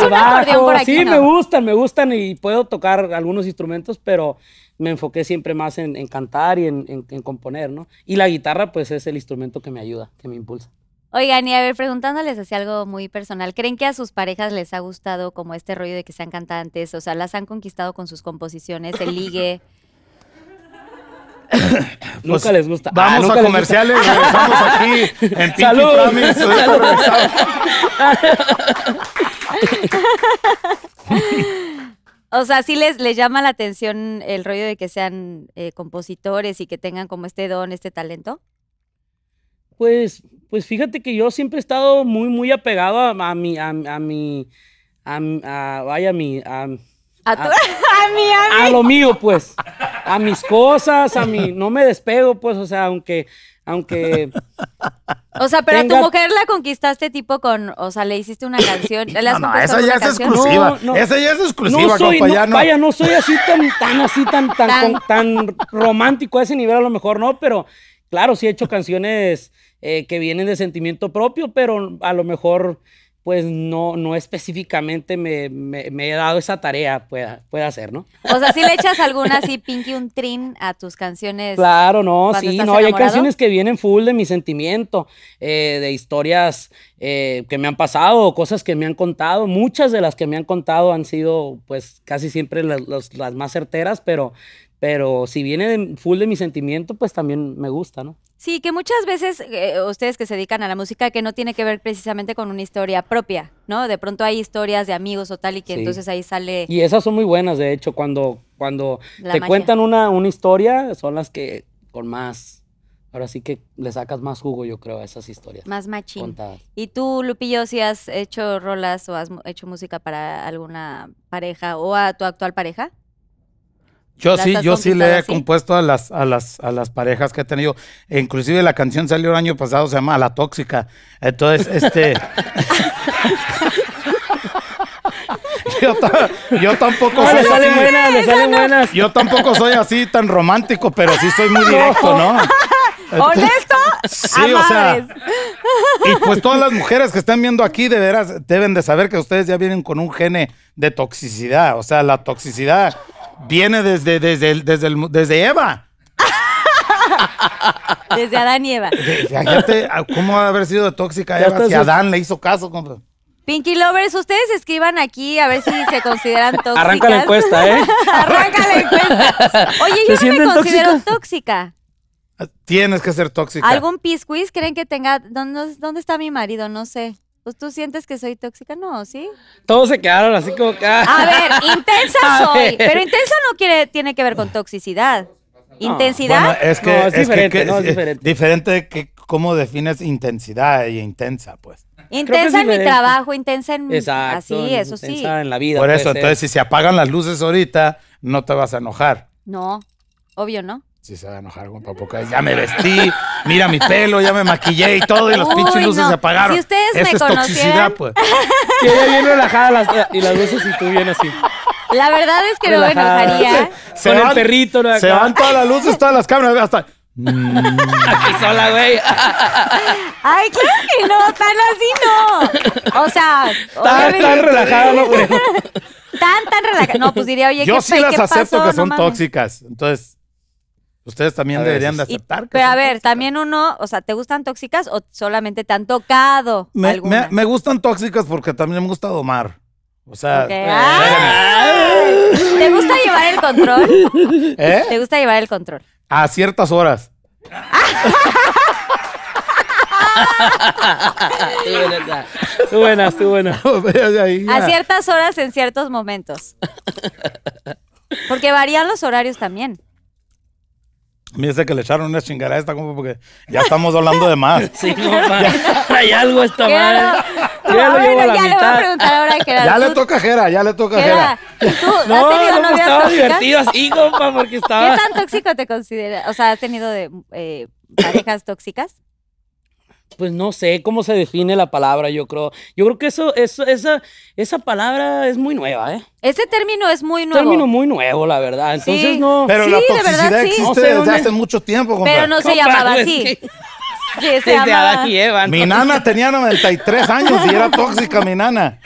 un por Sí, me gustan, me gustan y puedo tocar algunos instrumentos, pero me enfoqué siempre más en, cantar y en, componer, ¿no? Y la guitarra, pues es el instrumento que me ayuda, que me impulsa. Oigan, y a ver, preguntándoles así algo muy personal, ¿creen que a sus parejas les ha gustado como este rollo de que sean cantantes? O sea, ¿las han conquistado con sus composiciones, el ligue? nunca pues, les gusta. Vamos ah, a comerciales, regresamos aquí en Pinky ¡Salud! O sea, sí les, llama la atención el rollo de que sean eh, compositores y que tengan como este don, este talento. Pues, pues fíjate que yo siempre he estado muy, muy apegado a, mi, a, mi, a, vaya, a mi, a, tu, a, a, a, lo mío, pues. A mis cosas, a mi. No me despego, pues, o sea, aunque. aunque o sea, pero a tu mujer la conquistaste tipo con. O sea, le hiciste una canción. no, esa ya es exclusiva. esa ya es exclusiva, no. Vaya, no soy así tan, así, tan, tan, romántico a ese nivel, a lo mejor no, pero claro, sí he hecho canciones eh, que vienen de sentimiento propio, pero a lo mejor pues no, no específicamente me, he dado esa tarea, pueda, pueda hacer, ¿no? O sea, si le echas alguna así, Pinky, un trin a tus canciones. Claro, no, sí, no, hay canciones que vienen full de mi sentimiento, eh, de historias eh, que me han pasado, cosas que me han contado, muchas de las que me han contado han sido pues casi siempre las más certeras, pero pero si viene full de mi sentimiento, pues también me gusta, ¿no? Sí, que muchas veces eh, ustedes que se dedican a la música que no tiene que ver precisamente con una historia propia, ¿no? De pronto hay historias de amigos o tal y que entonces ahí sale... Y esas son muy buenas, de hecho, cuando, cuando te cuentan una, una historia, son las que con más... Ahora sí que le sacas más jugo, yo creo, a esas historias. Más machín. ¿Y tú, Lupillo, si has hecho rolas o has hecho música para alguna pareja o a tu actual pareja? Yo sí, yo sí le he compuesto a las, a las, parejas que he tenido. E inclusive la canción salió el año pasado, se llama la Tóxica. Entonces, este. yo, tampoco soy. así. Yo tampoco soy así tan romántico, pero sí soy muy directo, ¿no? ¿Honesto? Sí, o sea. Y pues todas las mujeres que están viendo aquí, de veras, deben de saber que ustedes ya vienen con un gene de toxicidad. O sea, la toxicidad Viene desde, desde, desde, desde Eva. Desde Adán y Eva. Ah, ¿cómo va a haber sido tóxica Eva si Adán le hizo caso? Pinky Lovers, ustedes escriban aquí a ver si se consideran tóxicas. Arranca la encuesta, ¿eh? Arranca la encuesta. Oye, yo no me considero tóxica. Tienes que ser tóxica. ¿Algún piscuis creen que tenga? ¿Dónde, dónde está mi marido? No sé. Pues, tú sientes que soy tóxica, no, ¿sí? Todos se quedaron así como que. Ah. A ver, intensa soy. Pero intensa no quiere, tiene que ver con toxicidad. Intensidad. es que no, es, diferente, que, no, es diferente. diferente de cómo defines intensidad e intensa, pues. Intensa en mi trabajo, intensa en mi. Así, eso sí. en la vida. Por eso, entonces, si se apagan las luces ahorita, no te vas a enojar. No, obvio, ¿no? si se va a enojar con papocas. Ya me vestí, mira mi pelo, ya me maquillé y todo, y los pinches luces se apagaron. Si ustedes Esa me es la toxicidad, pues. Y ella bien relajada las, y las luces y tú bien así. La verdad es que no me enojaría. Se, ¿eh? se con van, el perrito, no Se van todas las luces, todas las cámaras, hasta. Mm. Aquí sola, güey. Ay, claro que no, tan así no. O sea, tan, tan relajada, no güey. Tan, tan relajada. No, pues diría, oye, Yo sí las acepto que son tóxicas. Entonces, Ustedes también deberían de aceptar. pero a ver, también uno, o sea, ¿te gustan tóxicas o solamente te han tocado? Me, me, gustan tóxicas porque también me gusta domar. O sea, eh, ¿te gusta llevar el control? ¿Eh? ¿Te gusta llevar el control? A ciertas horas. tú buena, tú buena. A ciertas horas en ciertos momentos. Porque varían los horarios también. Me dice que le echaron una chingada a esta compa porque ya estamos hablando de más. Sí, compa. Hay algo está mal. Ah, ya, le voy a preguntar ahora que Ya le toca Jera, ya le toca Jera. No no, pues, no, estaba divertido así, compa, porque estaba... ¿Qué tan tóxico te consideras? O sea, ¿has tenido de, eh, parejas tóxicas? pues no sé cómo se define la palabra, yo creo. Yo creo que eso, eso esa, esa palabra es muy nueva, ¿eh? Ese término es muy nuevo. Término muy nuevo, la verdad. Entonces no. Pero sí, la toxicidad verdad, existe desde hace mucho tiempo, Pero no se llamaba así. se y Mi nana tenía 93 años y era tóxica mi nana.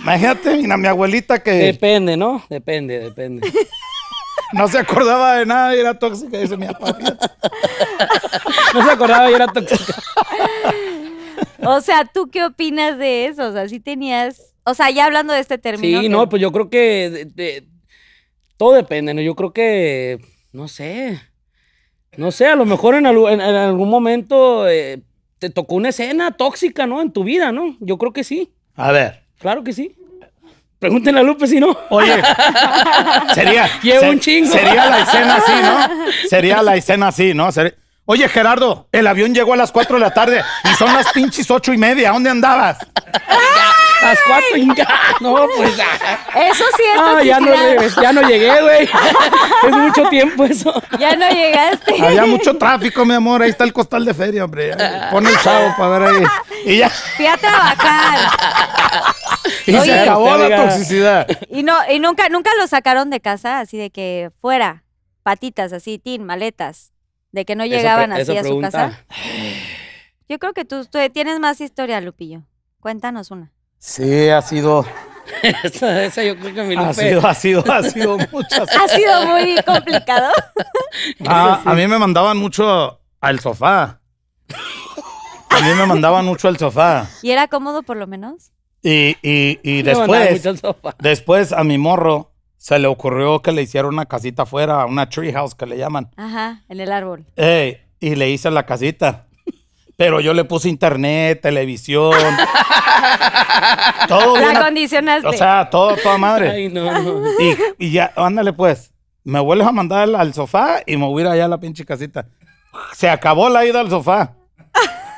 Imagínate, mi abuelita que. Depende, ¿no? Depende, depende. no se acordaba de nada y era tóxica, dice mi papá. No se acordaba y era tóxica. O sea, ¿tú qué opinas de eso? O sea, si tenías. O sea, ya hablando de este término. Sí, no, pues yo creo que. todo depende, ¿no? Yo creo que. No sé. No sé, a lo mejor en, algún momento eh, te tocó una escena tóxica, ¿no? En tu vida, ¿no? Yo creo que sí. A ver. Claro que sí. Pregúntenle a Lupe si no. Oye, sería. Llevo un chingo. Sería la escena así, ¿no? Sería la escena así, ¿no? Oye, Gerardo, el avión llegó a las 4 de la tarde y son las pinches ocho y media. ¿Dónde andabas? Las cuatro media No, pues. Ah. Eso sí es ah, ya, no, ya no llegué, güey. Es mucho tiempo eso. Ya no llegaste. Había mucho tráfico, mi amor. Ahí está el costal de feria, hombre. Pon el chavo para ver ahí. Y ya. fíjate a y se acabó la toxicidad. Y no, y nunca, nunca lo sacaron de casa, así de que fuera, patitas, así, tin, maletas, de que no llegaban así a su casa. Yo creo que tú, tienes más historia, Lupillo. Cuéntanos una. Sí, ha sido esa, yo creo que ha sido, ha sido, ha sido muchas. Ha sido muy complicado. Ah, a mí me mandaban mucho al sofá. A mí me mandaban mucho al sofá. ¿Y era cómodo por lo menos? Y, después, después a mi morro se le ocurrió que le hiciera una casita afuera, una tree house que le llaman. Ajá, en el árbol. y le hice la casita. Pero yo le puse internet, televisión. todo la acondicionaste. O sea, todo, toda madre. Ay, Y, ya, ándale pues. Me vuelves a mandar al, sofá y me voy a ir allá a la pinche casita. Se acabó la ida al sofá.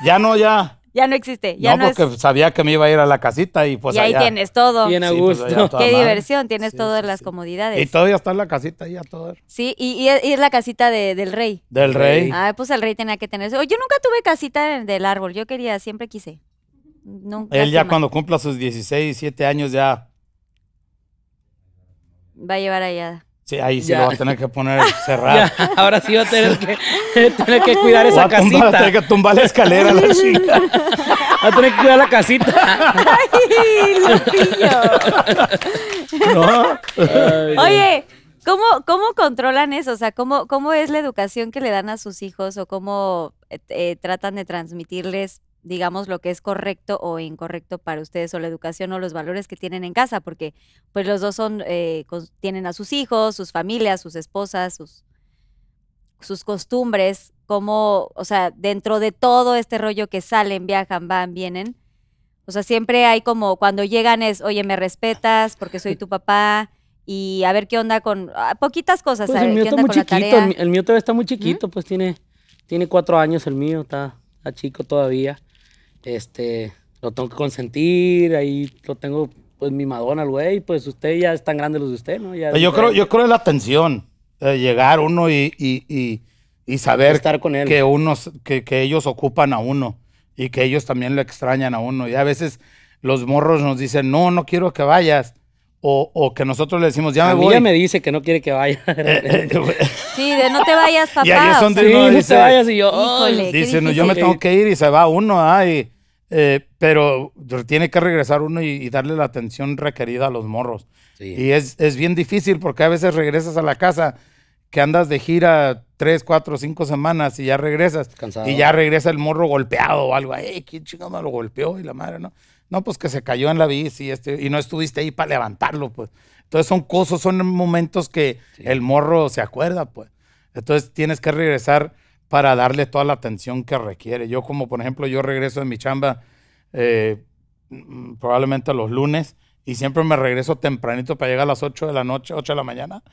Ya no, ya ya no existe. Ya no, porque sabía que me iba a ir a la casita y pues. Y ahí tienes todo. Bien a pues, gusto. Qué diversión, tienes todas las comodidades. Y todavía está en la casita ahí a todo. Sí, y, es la casita del rey. Del rey. Ah, pues el rey tenía que tener. Oh, yo nunca tuve casita del árbol, yo quería, siempre quise. Nunca Él ya cuando cumpla sus 16, 17 años ya. Va a llevar allá. Sí, ahí sí lo va a tener que poner cerrado. ahora sí va a tener que, tener que cuidar esa casita. va a tener que tumbar la escalera la chica. Va a tener que cuidar la casita. Ay, lo ¿No? Oye, ¿cómo, ¿cómo controlan eso? O sea, ¿cómo, ¿cómo es la educación que le dan a sus hijos o cómo eh, tratan de transmitirles digamos, lo que es correcto o incorrecto para ustedes o la educación o los valores que tienen en casa, porque pues los dos son, eh, tienen a sus hijos, sus familias, sus esposas, sus, sus costumbres, como, o sea, dentro de todo este rollo que salen, viajan, van, vienen, o sea, siempre hay como, cuando llegan es, oye, me respetas porque soy tu papá, y a ver qué onda con, ah, poquitas cosas, pues el mío está muy chiquito, El, mío todavía está muy chiquito, pues tiene, tiene cuatro años el mío, está, está chico todavía este, lo tengo que consentir, ahí lo tengo, pues mi Madonna, güey, pues usted ya es tan grande los de usted, ¿no? yo, creo, yo creo la atención, eh, llegar uno y, y, saber estar con él. Que, unos, que ellos ocupan a uno y que ellos también lo extrañan a uno. Y a veces los morros nos dicen, no, no quiero que vayas. O, o, que nosotros le decimos, ya me Mí ya me dice que no quiere que vaya. Eh, eh, sí, de no te vayas, papá. Y sí, no te vayas y yo, dice, no, yo me tengo que ir y se va uno, ah, pero tiene que regresar uno y, darle la atención requerida a los morros. Y es, bien difícil porque a veces regresas a la casa que andas de gira tres, cuatro, cinco semanas y ya regresas. Y ya regresa el morro golpeado o algo. ¡Ey, quién chingada lo golpeó! Y la madre, ¿no? No, pues que se cayó en la bici este, y no estuviste ahí para levantarlo, pues. Entonces son cosas, son momentos que el morro se acuerda, pues. Entonces tienes que regresar para darle toda la atención que requiere. Yo como por ejemplo, yo regreso de mi chamba probablemente eh, mm, probablemente los lunes y siempre me regreso tempranito para llegar a las 8 de la noche, 8 de la mañana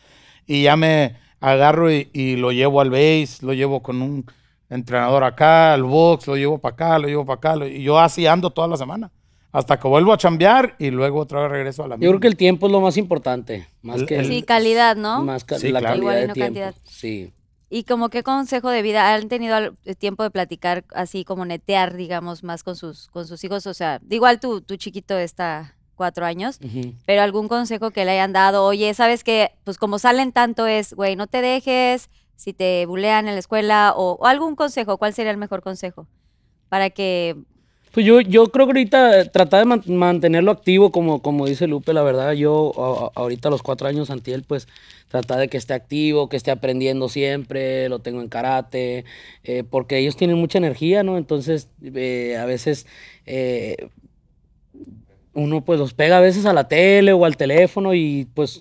y ya me agarro y, lo llevo al base, lo llevo con un entrenador acá, al box, lo llevo para acá, lo llevo para acá y yo así ando toda la semana hasta que vuelvo a chambear y luego otra vez regreso a la misma. Yo creo que el tiempo es lo más importante, más que sí calidad, ¿no? Más la calidad y Cantidad. Sí. Y como qué consejo de vida han tenido el eh, tiempo de platicar así como netear, digamos, más con sus con sus hijos, o sea, igual tu tu chiquito está cuatro años, pero algún consejo que le hayan dado, oye, sabes que, pues como salen tanto es, güey, no te dejes, si te bulean en la escuela, o algún consejo, ¿cuál sería el mejor consejo? Para que pues yo, yo creo que ahorita tratar de mantenerlo activo, como, como dice Lupe, la verdad, yo ahorita los cuatro años él, pues tratar de que esté activo, que esté aprendiendo siempre, lo tengo en karate, eh, porque ellos tienen mucha energía, ¿no? Entonces, eh, a veces eh, uno pues los pega a veces a la tele o al teléfono y pues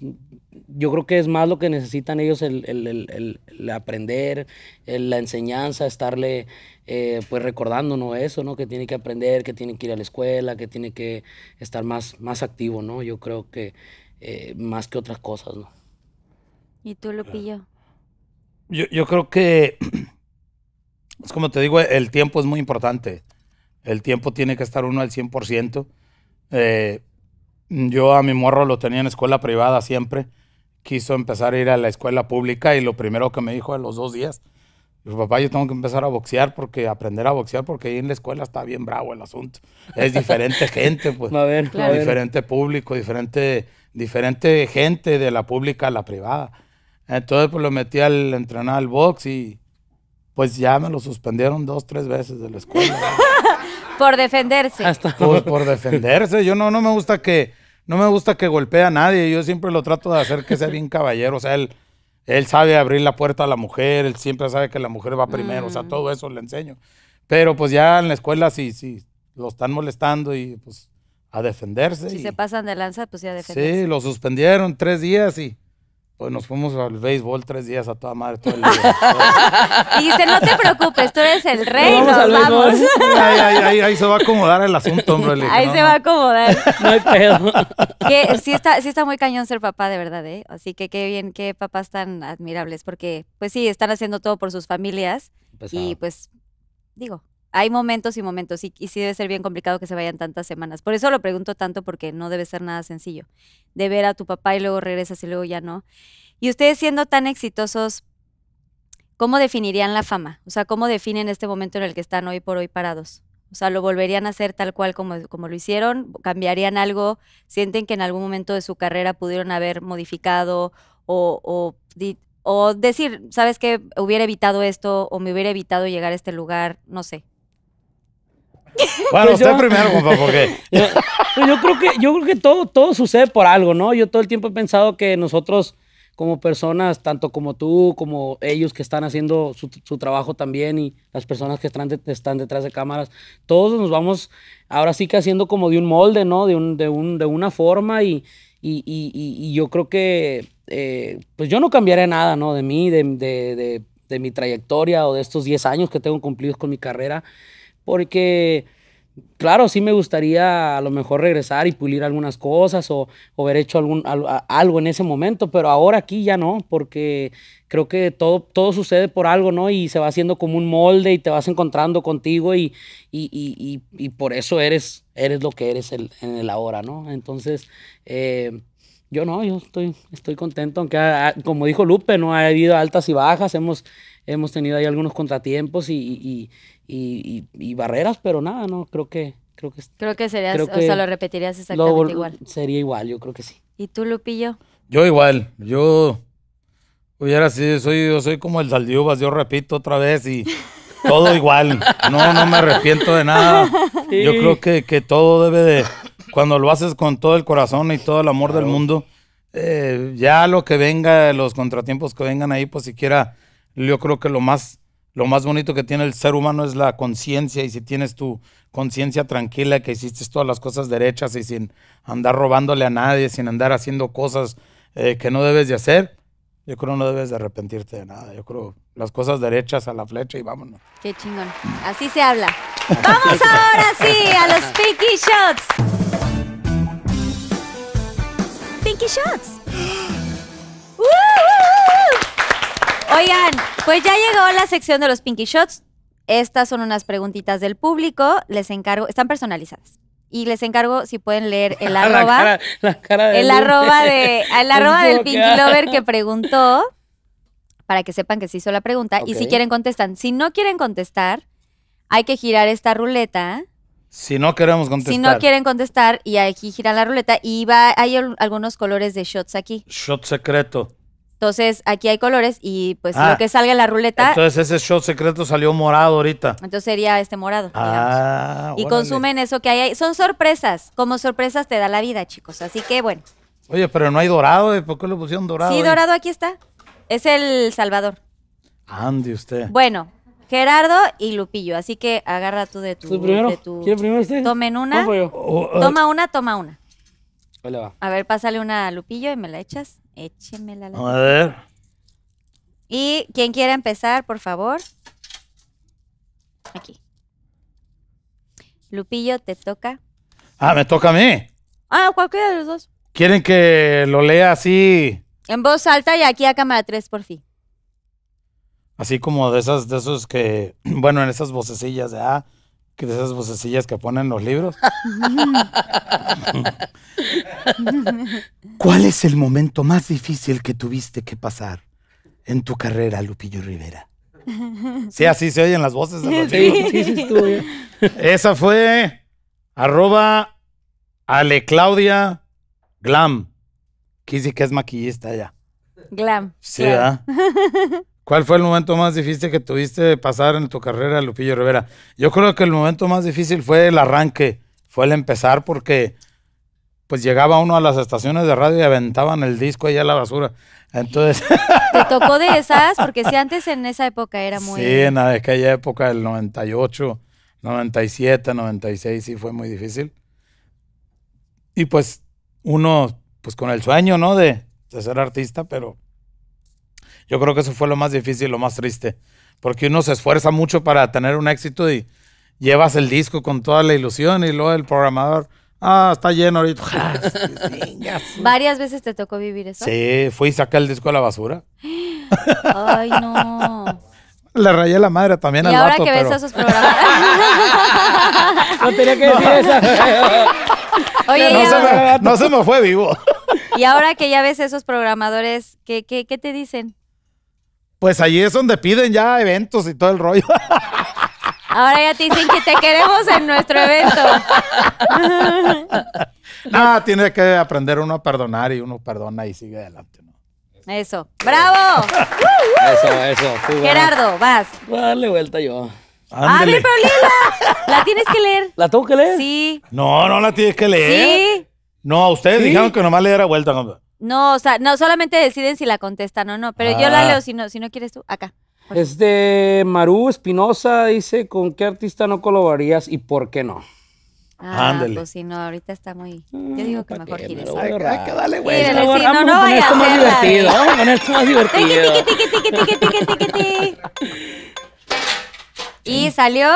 yo creo que es más lo que necesitan ellos el, el, el, aprender, la enseñanza, estarle eh, pues recordándonos eso, ¿no? Que tiene que aprender, que tiene que ir a la escuela, que tiene que estar más, más activo, ¿no? Yo creo que eh, más que otras cosas, ¿no? ¿Y tú, lo Yo, yo creo que, es pues como te digo, el tiempo es muy importante. El tiempo tiene que estar uno al 100%. Eh, yo a mi morro lo tenía en escuela privada siempre quiso empezar a ir a la escuela pública y lo primero que me dijo a los dos días, papá, yo tengo que empezar a boxear porque aprender a boxear porque ahí en la escuela está bien bravo el asunto. Es diferente gente, pues. A ver, Diferente público, diferente, diferente gente de la pública a la privada. Entonces, pues lo metí al entrenar al box y pues ya me lo suspendieron dos, tres veces de la escuela. por defenderse. Hasta... Pues, por defenderse. Yo no, no me gusta que no me gusta que golpee a nadie. Yo siempre lo trato de hacer que sea bien caballero. O sea, él, él sabe abrir la puerta a la mujer, él siempre sabe que la mujer va primero. O sea, mm. todo eso le enseño. Pero pues ya en la escuela sí, sí, lo están molestando y pues a defenderse. Si se pasan de lanza, pues ya defenderse. Sí, lo suspendieron tres días y pues nos fuimos al béisbol tres días a toda madre todo el día. y dice, no te preocupes, tú eres el rey, nos vamos. Ahí, ahí, se va a acomodar el asunto, hombre. ahí se va a acomodar. No hay pedo. Que, sí, está, sí está muy cañón ser papá, de verdad, ¿eh? Así que qué bien, qué papás tan admirables, porque pues sí, están haciendo todo por sus familias pues y ah. pues digo, hay momentos y momentos y, y, sí debe ser bien complicado que se vayan tantas semanas. Por eso lo pregunto tanto porque no debe ser nada sencillo de ver a tu papá y luego regresas y luego ya no. Y ustedes siendo tan exitosos, ¿cómo definirían la fama? O sea, ¿cómo definen este momento en el que están hoy por hoy parados? O sea, ¿lo volverían a hacer tal cual como, como lo hicieron? ¿Cambiarían algo? ¿Sienten que en algún momento de su carrera pudieron haber modificado o, o o decir, ¿sabes qué? Hubiera evitado esto o me hubiera evitado llegar a este lugar, no sé. Bueno, pues usted primero, compa, porque. Yo, pues yo, creo que, yo creo que todo, todo sucede por algo, ¿no? Yo todo el tiempo he pensado que nosotros, como personas, tanto como tú, como ellos que están haciendo su, trabajo también y las personas que están, detrás de cámaras, todos nos vamos ahora sí que haciendo como de un molde, ¿no? De, un, de, un, de una forma y, y, y, y yo creo que, eh, pues yo no cambiaré nada, ¿no? De mí, de, de mi trayectoria o de estos 10 años que tengo cumplidos con mi carrera. Porque, claro, sí me gustaría a lo mejor regresar y pulir algunas cosas o, haber hecho algún, algo en ese momento, pero ahora aquí ya no, porque creo que todo, todo sucede por algo, ¿no? Y se va haciendo como un molde y te vas encontrando contigo y, y, por eso eres, eres lo que eres en el ahora, ¿no? Entonces, eh, yo no, yo estoy, estoy contento, aunque ah, ah, como dijo Lupe, no ha habido altas y bajas, hemos, hemos tenido ahí algunos contratiempos y, y, barreras, pero nada, no, creo que... Creo que, creo que serías, o sea, lo repetirías exactamente igual. Sería igual, yo creo que sí. ¿Y tú, Lupillo? Yo igual, yo... Hubiera sido, soy, yo soy como el Saldivas, yo repito otra vez y todo igual. No, no me arrepiento de nada. Yo creo que, que, todo debe de, cuando lo haces con todo el corazón y todo el amor del mundo, eh, ya lo que venga, los contratiempos que vengan ahí, pues siquiera, yo creo que lo más lo más bonito que tiene el ser humano es la conciencia y si tienes tu conciencia tranquila que hiciste todas las cosas derechas y sin andar robándole a nadie, sin andar haciendo cosas eh, que no debes de hacer, yo creo no debes de arrepentirte de nada. Yo creo las cosas derechas a la flecha y vámonos. Qué chingón. Así se habla. Vamos ahora sí a los Pinky Shots. Pinky Shots. Oigan, pues ya llegó la sección de los Pinky Shots. Estas son unas preguntitas del público. Les encargo, están personalizadas. Y les encargo si pueden leer el arroba. la cara, la cara de el arroba de. El arroba del Pinky Lover que preguntó. Para que sepan que se hizo la pregunta. Y si quieren contestan. Si no quieren contestar, hay que girar esta ruleta. Si no queremos contestar. Si no quieren contestar, y aquí giran la ruleta. Y va, hay algunos colores de shots aquí. Shot secreto. Entonces, aquí hay colores y pues lo ah, que salga en la ruleta. Entonces, ese show secreto salió morado ahorita. Entonces sería este morado. Ah, digamos. y consumen eso que hay ahí. Son sorpresas. Como sorpresas te da la vida, chicos. Así que bueno. Oye, pero no hay dorado. ¿eh? ¿Por qué le pusieron dorado? Sí, dorado aquí está. Es el Salvador. Andy, usted. Bueno, Gerardo y Lupillo. Así que agarra tú de tu. Primero? De primero este? Tomen una. Oh, oh. Toma una, toma una. va. A ver, pásale una a Lupillo y me la echas. Échemela la. A ver. ¿Y quién quiera empezar, por favor? Aquí. Lupillo, te toca. Ah, me toca a mí. Ah, cualquiera de los dos. ¿Quieren que lo lea así? En voz alta y aquí a cámara 3, por fin. Así como de esas, de esos que, bueno, en esas vocecillas de, ah, que de esas vocecillas que ponen los libros. ¿Cuál es el momento más difícil que tuviste que pasar en tu carrera, Lupillo Rivera? Sí, así se oyen las voces de los Sí, sí, Esa fue arroba Ale Glam. que es maquillista ya. Glam. Sí, ¿Cuál fue el momento más difícil que tuviste de pasar en tu carrera, Lupillo Rivera? Yo creo que el momento más difícil fue el arranque, fue el empezar, porque pues llegaba uno a las estaciones de radio y aventaban el disco allá a la basura. Entonces. ¿Te tocó de esas? Porque si antes en esa época era muy. Sí, en aquella época, del 98, 97, 96, sí fue muy difícil. Y pues uno, pues con el sueño, ¿no? de ser artista, pero yo creo que eso fue lo más difícil, lo más triste, porque uno se esfuerza mucho para tener un éxito y llevas el disco con toda la ilusión y luego el programador... Ah, está lleno ahorita. Ah, ¿Varias veces te tocó vivir eso? Sí, fui y saqué el disco a la basura. Ay, no. Le rayé la madre también y ahora que ves a esos programadores no tenía que decir eso Oye, no, se me, no se me fue vivo. y ahora que ya ves esos programadores, ¿qué, qué, qué te dicen? Pues allí es donde piden ya eventos y todo el rollo. Ahora ya te dicen que te queremos en nuestro evento. Nada, tiene que aprender uno a perdonar y uno perdona y sigue adelante. ¿no? Eso. ¡Bravo! eso, eso. Gerardo, vas. Voy a vuelta yo. ¡Ándale, pero Lila! La tienes que leer. ¿La tengo que leer? Sí. No, no la tienes que leer. Sí. No, ustedes dijeron que nomás le diera vuelta. No. No, o sea, no, solamente deciden si la contestan o no, pero yo la ah. leo si no, si no quieres tú, acá. Es de Maru Espinosa, dice, ¿con qué artista no colaborarías y por qué no? Ah, Ándale. pues si no, ahorita está muy. Yo digo que ah, mejor quieres Hay que güey. Sí, vamos no, no con esto más divertido. Vamos a poner esto más divertido. Tiqui, tiqui, tiqui, tique tiqui, ¿Y salió?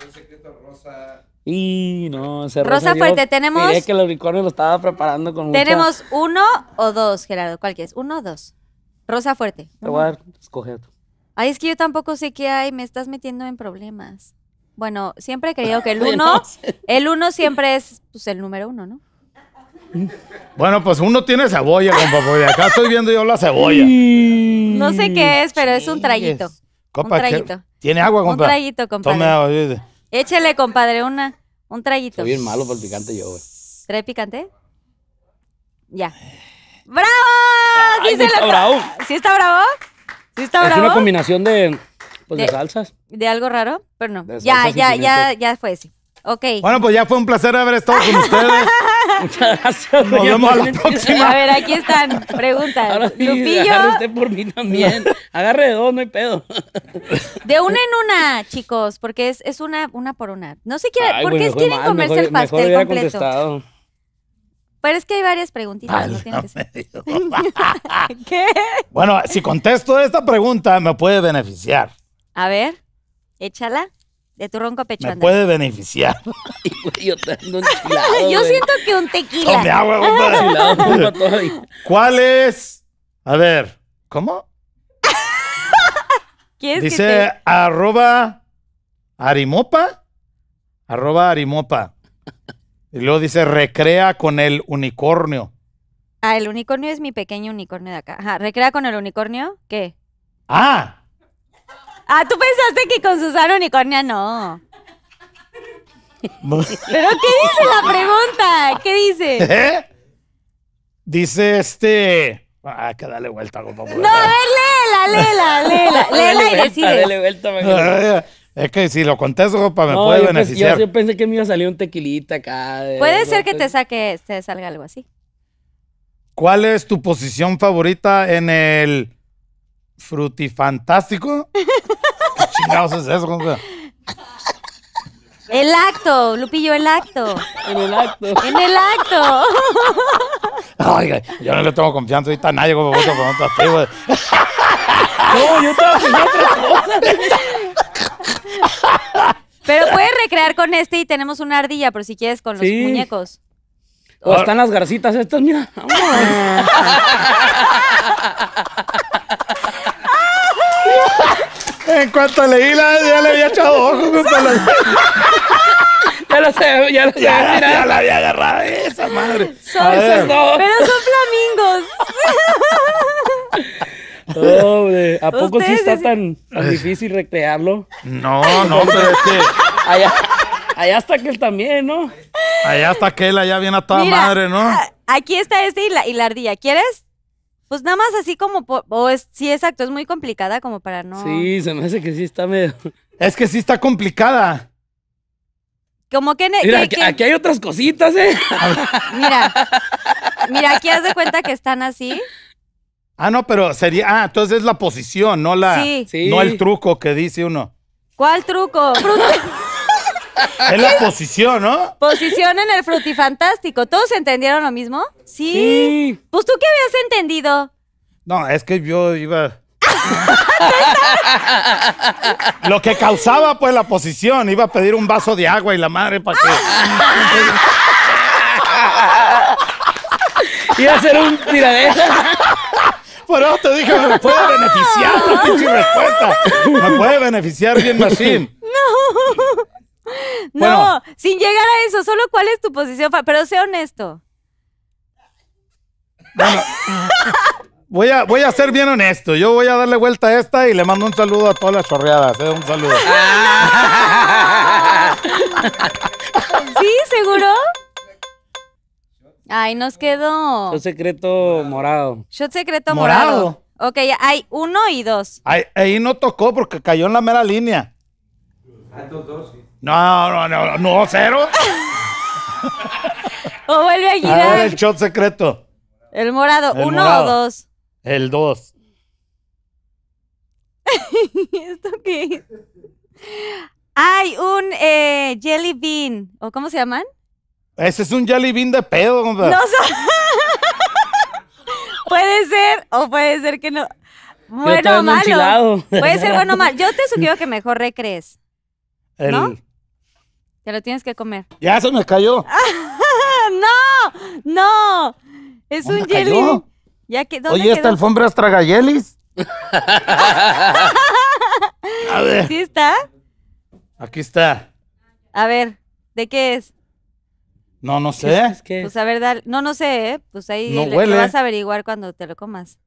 Soy secreto rosa. Y no, se Rosa Fuerte, tenemos. que el unicornio lo estaba preparando con Tenemos uno o dos, Gerardo. ¿Cuál quieres? ¿Uno o dos? Rosa Fuerte. Te voy a escoger. Ay, es que yo tampoco sé qué hay. Me estás metiendo en problemas. Bueno, siempre he creído que el uno. el uno siempre es pues, el número uno, ¿no? Bueno, pues uno tiene cebolla, compa. porque acá estoy viendo yo la cebolla. No sé qué es, pero es un trayito un traguito. ¿Tiene agua, compa? Un trayito, compa. Tome agua, Échele, compadre, una, un traguito. Estoy bien malo por el picante yo, güey. ¿Trae picante? Ya. ¡Bravo! sí, está bravo. ¿Sí está bravo? ¿Sí está bravo? Es una combinación de, pues, de, salsas. De algo raro, pero no. Ya, ya, ya, ya fue, así. Ok. Bueno, pues ya fue un placer haber estado con ustedes. Muchas gracias. Nos vemos a la próxima. A ver, aquí están preguntas. Lupillo. Agarre usted por mí también. Agarre de dos, no hay pedo. De una en una, chicos, porque es, es una, una por una. No sé quiere, Ay, ¿por qué quieren comerse el pastel completo? Contestado. Pero es que hay varias preguntitas. no que ¿Qué? Bueno, si contesto esta pregunta, me puede beneficiar. A ver, échala. De tu ronco pecho. Me puede beneficiar. yo siento que un tequila. ¿Cuál es? A ver, ¿cómo? ¿Quieres Dice arroba arimopa. Arroba arimopa. Y luego dice recrea con el unicornio. Ah, el unicornio es mi pequeño unicornio de acá. Ajá, recrea con el unicornio, ¿qué? Ah, Ah, tú pensaste que con Susana Unicornia no. ¿Pero qué dice la pregunta? ¿Qué dice? ¿Eh? Dice este. Ah, que dale vuelta, No, a ver, léela, léela, léela. Léela y lela. Dale vuelta, ah, Es que si lo contesto, ropa, me puede beneficiar. yo, pensé que me iba a salir un tequilita acá. puede ser que te saque, te salga algo así. ¿Cuál es tu posición favorita en el frutifantástico? chingados es eso? El acto, Lupillo, el acto. En el acto. En el acto. yo no le tengo confianza ahorita a nadie como vos con güey. No, yo estaba Pero puedes recrear con este y tenemos una ardilla, por si quieres, con los muñecos. O están las garcitas estas, mira en cuanto leí la, ya le había echado ojo. ya lo sé, ya lo sé. Ya, ya la había agarrado esa madre. Son, esos Pero son flamingos. Hombre, ¿a poco sí está tan, difícil recrearlo? No, no, pero es que. Allá, está aquel también, ¿no? Allá está aquel, allá viene a toda madre, ¿no? Aquí está este y la, y la ardilla. ¿Quieres? Pues nada más así como, o es, sí, exacto, es muy complicada como para no... Sí, se me hace que sí está medio... Es que sí está complicada. Como que... Mira, aquí, hay otras cositas, ¿eh? mira, mira, aquí haz de cuenta que están así. Ah, no, pero sería... Ah, entonces es la posición, no la... Sí. No el truco que dice uno. ¿Cuál truco? Es la posición, ¿no? Posición en el frutifantástico. ¿Todos entendieron lo mismo? Sí. Pues tú qué habías entendido. No, es que yo iba. lo que causaba, pues, la posición. Iba a pedir un vaso de agua y la madre para que. iba a hacer un tiradeo. Por eso te dije, me puede beneficiar, no. respuesta. Me puede beneficiar bien, Machine. No. No, sin llegar a eso, solo cuál es tu posición, pero sé honesto. voy, a, ser bien honesto. Yo voy a darle vuelta a esta y le mando un saludo a todas las chorreadas. ¿eh? Un saludo. ¿Sí? ¿Seguro? Ay, nos quedó. Shot secreto morado. Shot secreto morado. morado. Ok, hay uno y dos. ahí no tocó porque cayó en la mera línea. Hay ah, dos, dos, sí. No, no, no, no, cero. o vuelve a girar. Ahora el shot secreto. El morado, ¿uno o dos? El dos. ¿Esto qué Hay un eh, jelly bean, ¿o cómo se llaman? Ese es un jelly bean de pedo, hombre. No, sé. Puede ser, o puede ser que no. Bueno o malo. Puede ser bueno o malo. Yo te sugiero que mejor recrees. ¿No? El... Ya lo tienes que comer. Ya se me cayó. no, no. Es un jelly. Ya Oye, quedó? ¿esta alfombra es A ver. ¿Sí está? Aquí está. A ver, ¿de qué es? No, no sé. Pues a ver, dale. No, no sé, ¿eh? Pues ahí lo vas a averiguar cuando te lo comas.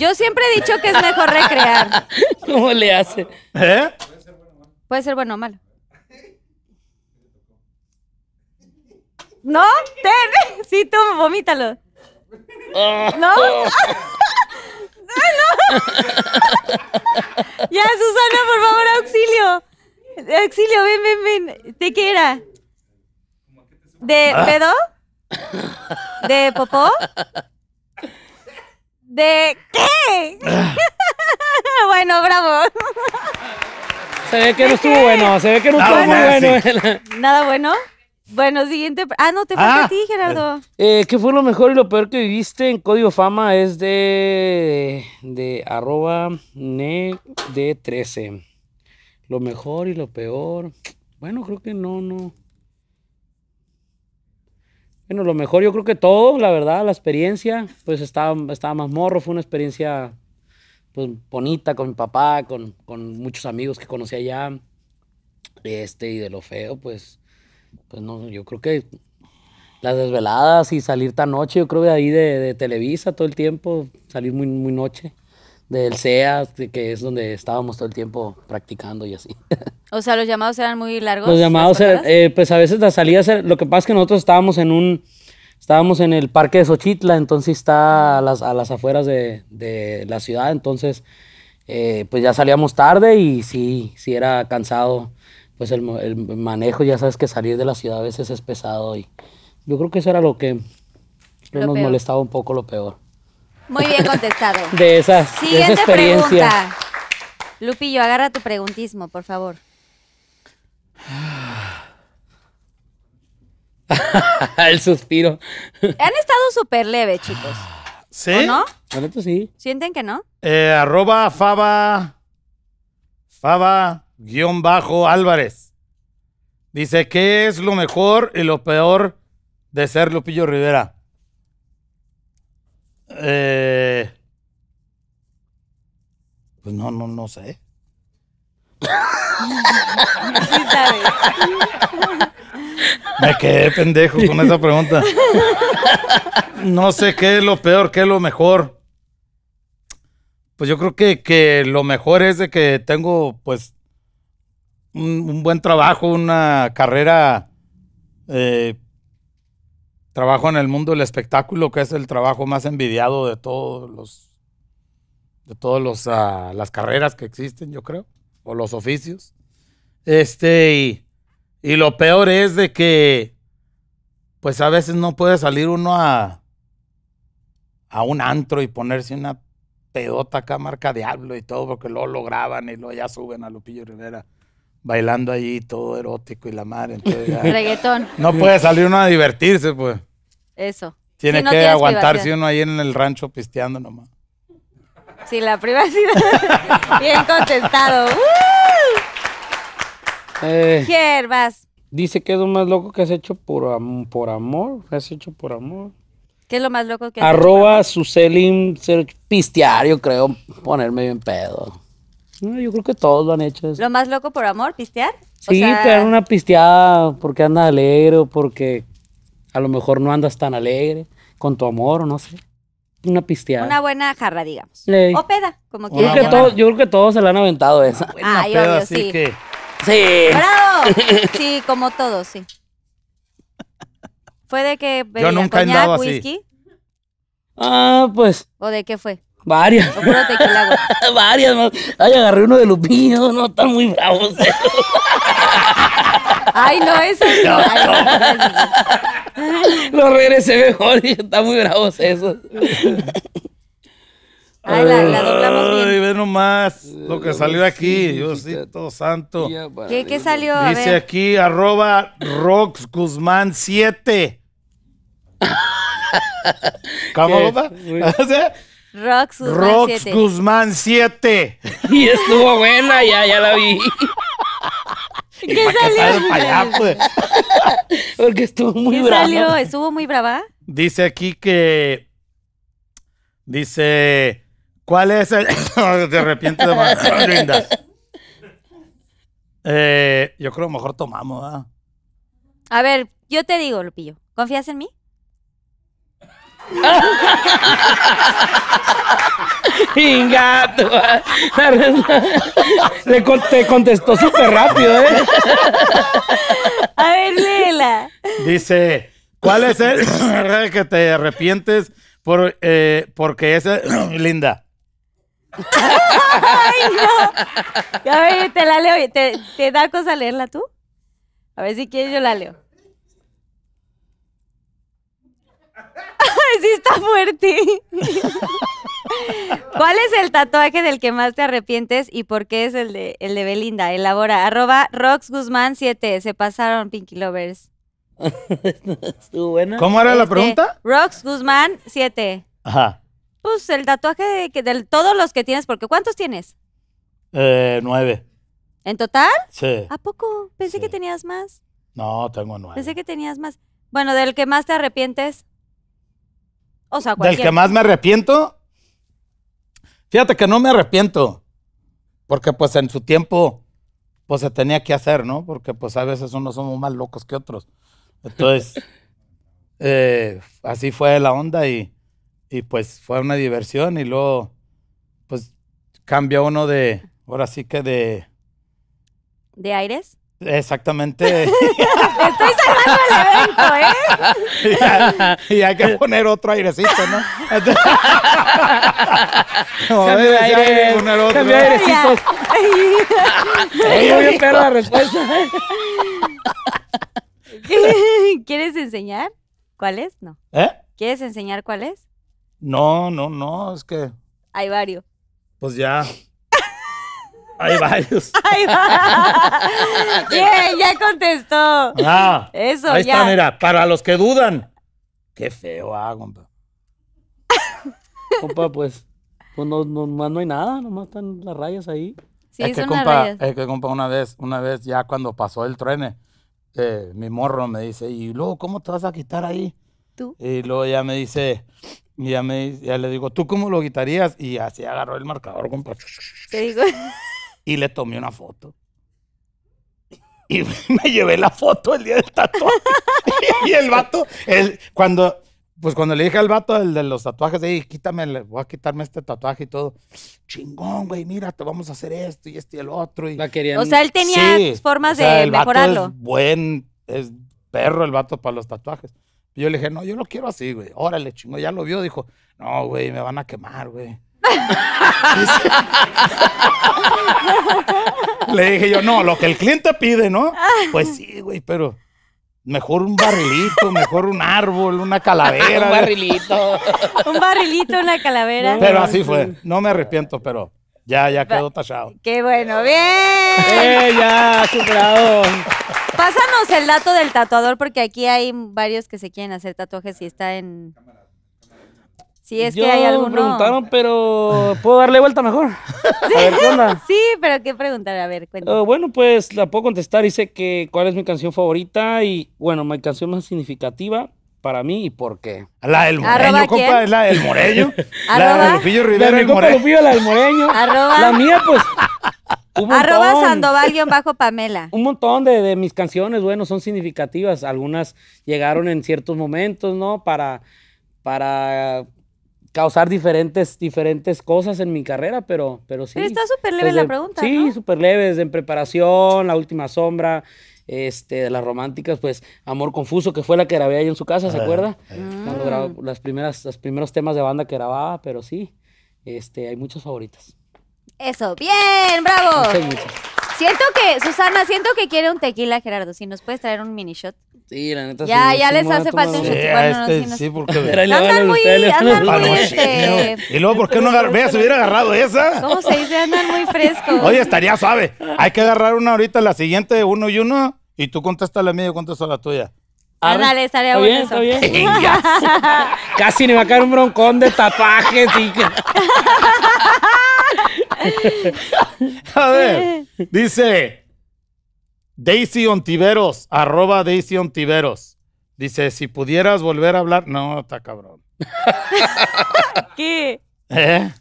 Yo siempre he dicho que es mejor recrear. ¿Cómo le hace? ¿Eh? Puede ser bueno o malo. No, ten. Sí, tú, vomítalo. Ah. No. ¡Ah, no. ya, Susana, por favor, auxilio. Auxilio, ven, ven, ven. ¿De qué era? ¿De ah. pedo? ¿De popó? ¿De qué? bueno, bravo. Se ve que no estuvo bueno, se ve que no estuvo muy bueno. ¿Nada bueno? Bueno, siguiente. Ah, no, te falta a ah, ti, Gerardo. Eh, eh, ¿Qué fue lo mejor y lo peor que viviste en Código Fama? Es de, de, arroba ne de 13. Lo mejor y lo peor. Bueno, creo que no, no. Bueno, lo mejor yo creo que todo, la verdad, la experiencia. Pues estaba, estaba más morro, fue una experiencia pues, bonita con mi papá, con, con muchos amigos que conocí allá. Este, y de lo feo, pues pues no, yo creo que las desveladas y salir tan noche, yo creo que ahí de, Televisa todo el tiempo, salir muy, muy noche del CEA, que es donde estábamos todo el tiempo practicando y así. O sea, los llamados eran muy largos. Los llamados eh, eh, pues a veces las salidas, lo que pasa es que nosotros estábamos en un, estábamos en el parque de Xochitla, entonces está a las, a las afueras de, la ciudad, entonces eh, pues ya salíamos tarde y sí, sí era cansado pues el, manejo, ya sabes que salir de la ciudad a veces es pesado y yo creo que eso era lo que nos molestaba un poco lo peor. Muy bien contestado. de, esas, Siguiente esa experiencia. Pregunta. Lupillo, agarra tu preguntismo, por favor. el suspiro. Han estado súper leve, chicos. ¿Sí? ¿O no? sí. ¿Sienten que no? Eh, arroba, fava, fava, guión bajo Álvarez. Dice, ¿qué es lo mejor y lo peor de ser Lupillo Rivera? Eh, pues no, no, no sé. Me quedé pendejo con esa pregunta. No sé qué es lo peor, qué es lo mejor. Pues yo creo que, que lo mejor es de que tengo, pues, un, buen trabajo, una carrera, eh, trabajo en el mundo del espectáculo, que es el trabajo más envidiado de todos los de todas ah, las carreras que existen, yo creo, o los oficios. Este, y, lo peor es de que, pues a veces no puede salir uno a, a un antro y ponerse una pedota acá marca diablo y todo, porque luego lo graban y lo ya suben a Lupillo Rivera bailando allí todo erótico y la madre. Entonces Reggaetón. No puede salir uno a divertirse, pues. Eso. Tiene que aguantarse uno ahí en el rancho pisteando nomás. Sí, la privacidad. Bien contentado ¡Uh! Eh. Dice que es lo más loco que has hecho por, por amor. Has hecho por amor. ¿Qué es lo más loco que has hecho? Arroba su pistear, yo creo. Ponerme bien pedo. No, yo creo que todos lo han hecho. ¿Lo más loco por amor, pistear? Sí, o una pisteada porque andas alegre o porque a lo mejor no andas tan alegre con tu amor o no sé. Una pisteada. Una buena jarra, digamos. O peda, como quieras. Yo, creo que todos, se la han aventado esa. Ah, yo creo sí. Que... Sí. Sí, como todos, sí. ¿Fue de que bebía coñac, whisky? Ah, pues. ¿O de qué fue? Varias. Varias, más. Ay, agarré uno de míos no, están muy bravos. Ay, no, eso no. Lo regresé mejor y está muy bravos eso. Ay, la, la doblamos bien. Ay, ve nomás lo que salió aquí, Diosito santo. ¿Qué, qué salió? Dice aquí, arroba Rox Guzmán 7. ¿Cómo, papá? Rox Guzmán 7. Y estuvo buena, ya, ya la vi. ¿Qué salió? Pues. Porque estuvo muy ¿Qué brava. salió? ¿Estuvo muy brava? Dice aquí que. Dice. ¿Cuál es el. de repente de lindas. Eh, yo creo mejor tomamos, A ver, yo te digo, Lupillo. ¿Confías en mí? Ingato. te contestó súper rápido, ¿eh? A ver, Lela. Dice, ¿cuál es el que te arrepientes por, eh, porque es eh, linda? Ay, no. A te la leo. te da cosa leerla tú? A ver si quieres, yo la leo. sí está fuerte. ¿Cuál es el tatuaje del que más te arrepientes y por qué es el de, el Belinda? Elabora. Arroba Guzmán 7 Se pasaron, Pinky Lovers. ¿Cómo era la este, pregunta? Rox Guzmán 7. Ajá. Pues el tatuaje de, que, todos los que tienes, porque ¿cuántos tienes? Eh, nueve. ¿En total? Sí. ¿A poco? Pensé que tenías más. No, tengo nueve. Pensé que tenías más. Bueno, del que más te arrepientes. O Del que más me arrepiento. Fíjate que no me arrepiento. Porque pues en su tiempo, pues se tenía que hacer, ¿no? Porque pues a veces unos somos más locos que otros. Entonces, eh, así fue la onda y, y pues fue una diversión y luego, pues cambia uno de, ahora sí que de... ¿De aires? Exactamente. Estoy sacando el evento, ¿eh? y, hay que poner otro airecito, ¿no? no cambio de aire, poner otro. Cambio de airecitos. Ay, muy esperar la respuesta. ¿eh? ¿Quieres enseñar cuál es? No. ¿Eh? ¿Quieres enseñar cuál es? No, no, no, es que... Hay varios. Pues ya. Hay varios. Bien, ya contestó. Ah, Eso, ahí está, mira, para los que dudan. Qué feo, ah, compa. compa, pues, pues no, no, no hay nada, nomás están las rayas ahí. Sí, es, que, compa, es que, compa, una vez, una vez ya cuando pasó el tren, eh, mi morro me dice, y luego, ¿cómo te vas a quitar ahí? Tú. Y luego ya me dice, ya, me, ya le digo, ¿tú cómo lo quitarías? Y así agarró el marcador, compa. Te digo. y le tomé una foto. Y me llevé la foto el día del tatuaje. y el vato, cuando, pues cuando le dije al vato el de los tatuajes, Ey, quítame, voy a quitarme este tatuaje y todo. Chingón, güey, mira, te vamos a hacer esto y este y el otro. Y... O sea, él tenía formas o sea, de el mejorarlo. buen, es perro el vato para los tatuajes. yo le dije, no, yo lo quiero así, güey. Órale, chingón, ya lo vio, dijo, no, güey, me van a quemar, güey. Le dije yo, no, lo que el cliente pide, ¿no? Pues sí, güey, pero mejor un barrilito, mejor un árbol, una calavera. un barrilito. un barrilito, una calavera. Pero así fue. No me arrepiento, pero ya, ya quedó tachado. Qué bueno, bien. Eh, ya, superado. Pásanos el dato del tatuador porque aquí hay varios que se quieren hacer tatuajes y está en si es que hay alguno. preguntaron, pero puedo darle vuelta mejor. ¿Sí? A ¿qué Sí, pero ¿qué preguntar? A ver, cuéntame. Oh, bueno, pues la puedo contestar. Dice que cuál es mi canción favorita y, bueno, mi canción más significativa para mí y por qué. La del Moreño, compa, es la del Moreño. la de Lupillo Rivera, la la del Moreño. La mía, pues. Un Arroba Sandoval-Pamela. Un montón de, de, mis canciones, bueno, son significativas. Algunas llegaron en ciertos momentos, ¿no? Para, para causar diferentes, diferentes cosas en mi carrera, pero, pero sí. Pero está súper leve la pregunta. Sí, súper leve, desde en preparación, la última sombra, este, las románticas, pues Amor Confuso, que fue la que grabé ahí en su casa, ¿se ah, acuerda? Ah. Cuando grabó las primeras, los primeros temas de banda que grababa, pero sí, este, hay muchas favoritas. Eso, bien, bravo. Siento que, Susana, siento que quiere un tequila, Gerardo. Si nos puedes traer un mini shot. Sí, la neta. Ya, ya les hace falta un shot. Sí, este sí, porque. Andan muy, andan este, Y luego, ¿por qué no agarrar? Vea, se hubiera agarrado esa. ¿Cómo se dice? Andan muy frescos. Oye, estaría suave. Hay que agarrar una ahorita, la siguiente, uno y uno. Y tú contestas la mía y yo contesto la tuya. Ándale, ah, estaría bueno. Está bien, está bien. Casi me va a caer un broncón de tapajes y. A ver, dice Daisy Ontiveros, arroba Daisy Ontiveros. Dice, si pudieras volver a hablar. No, está cabrón. ¿Qué? ¿Eh?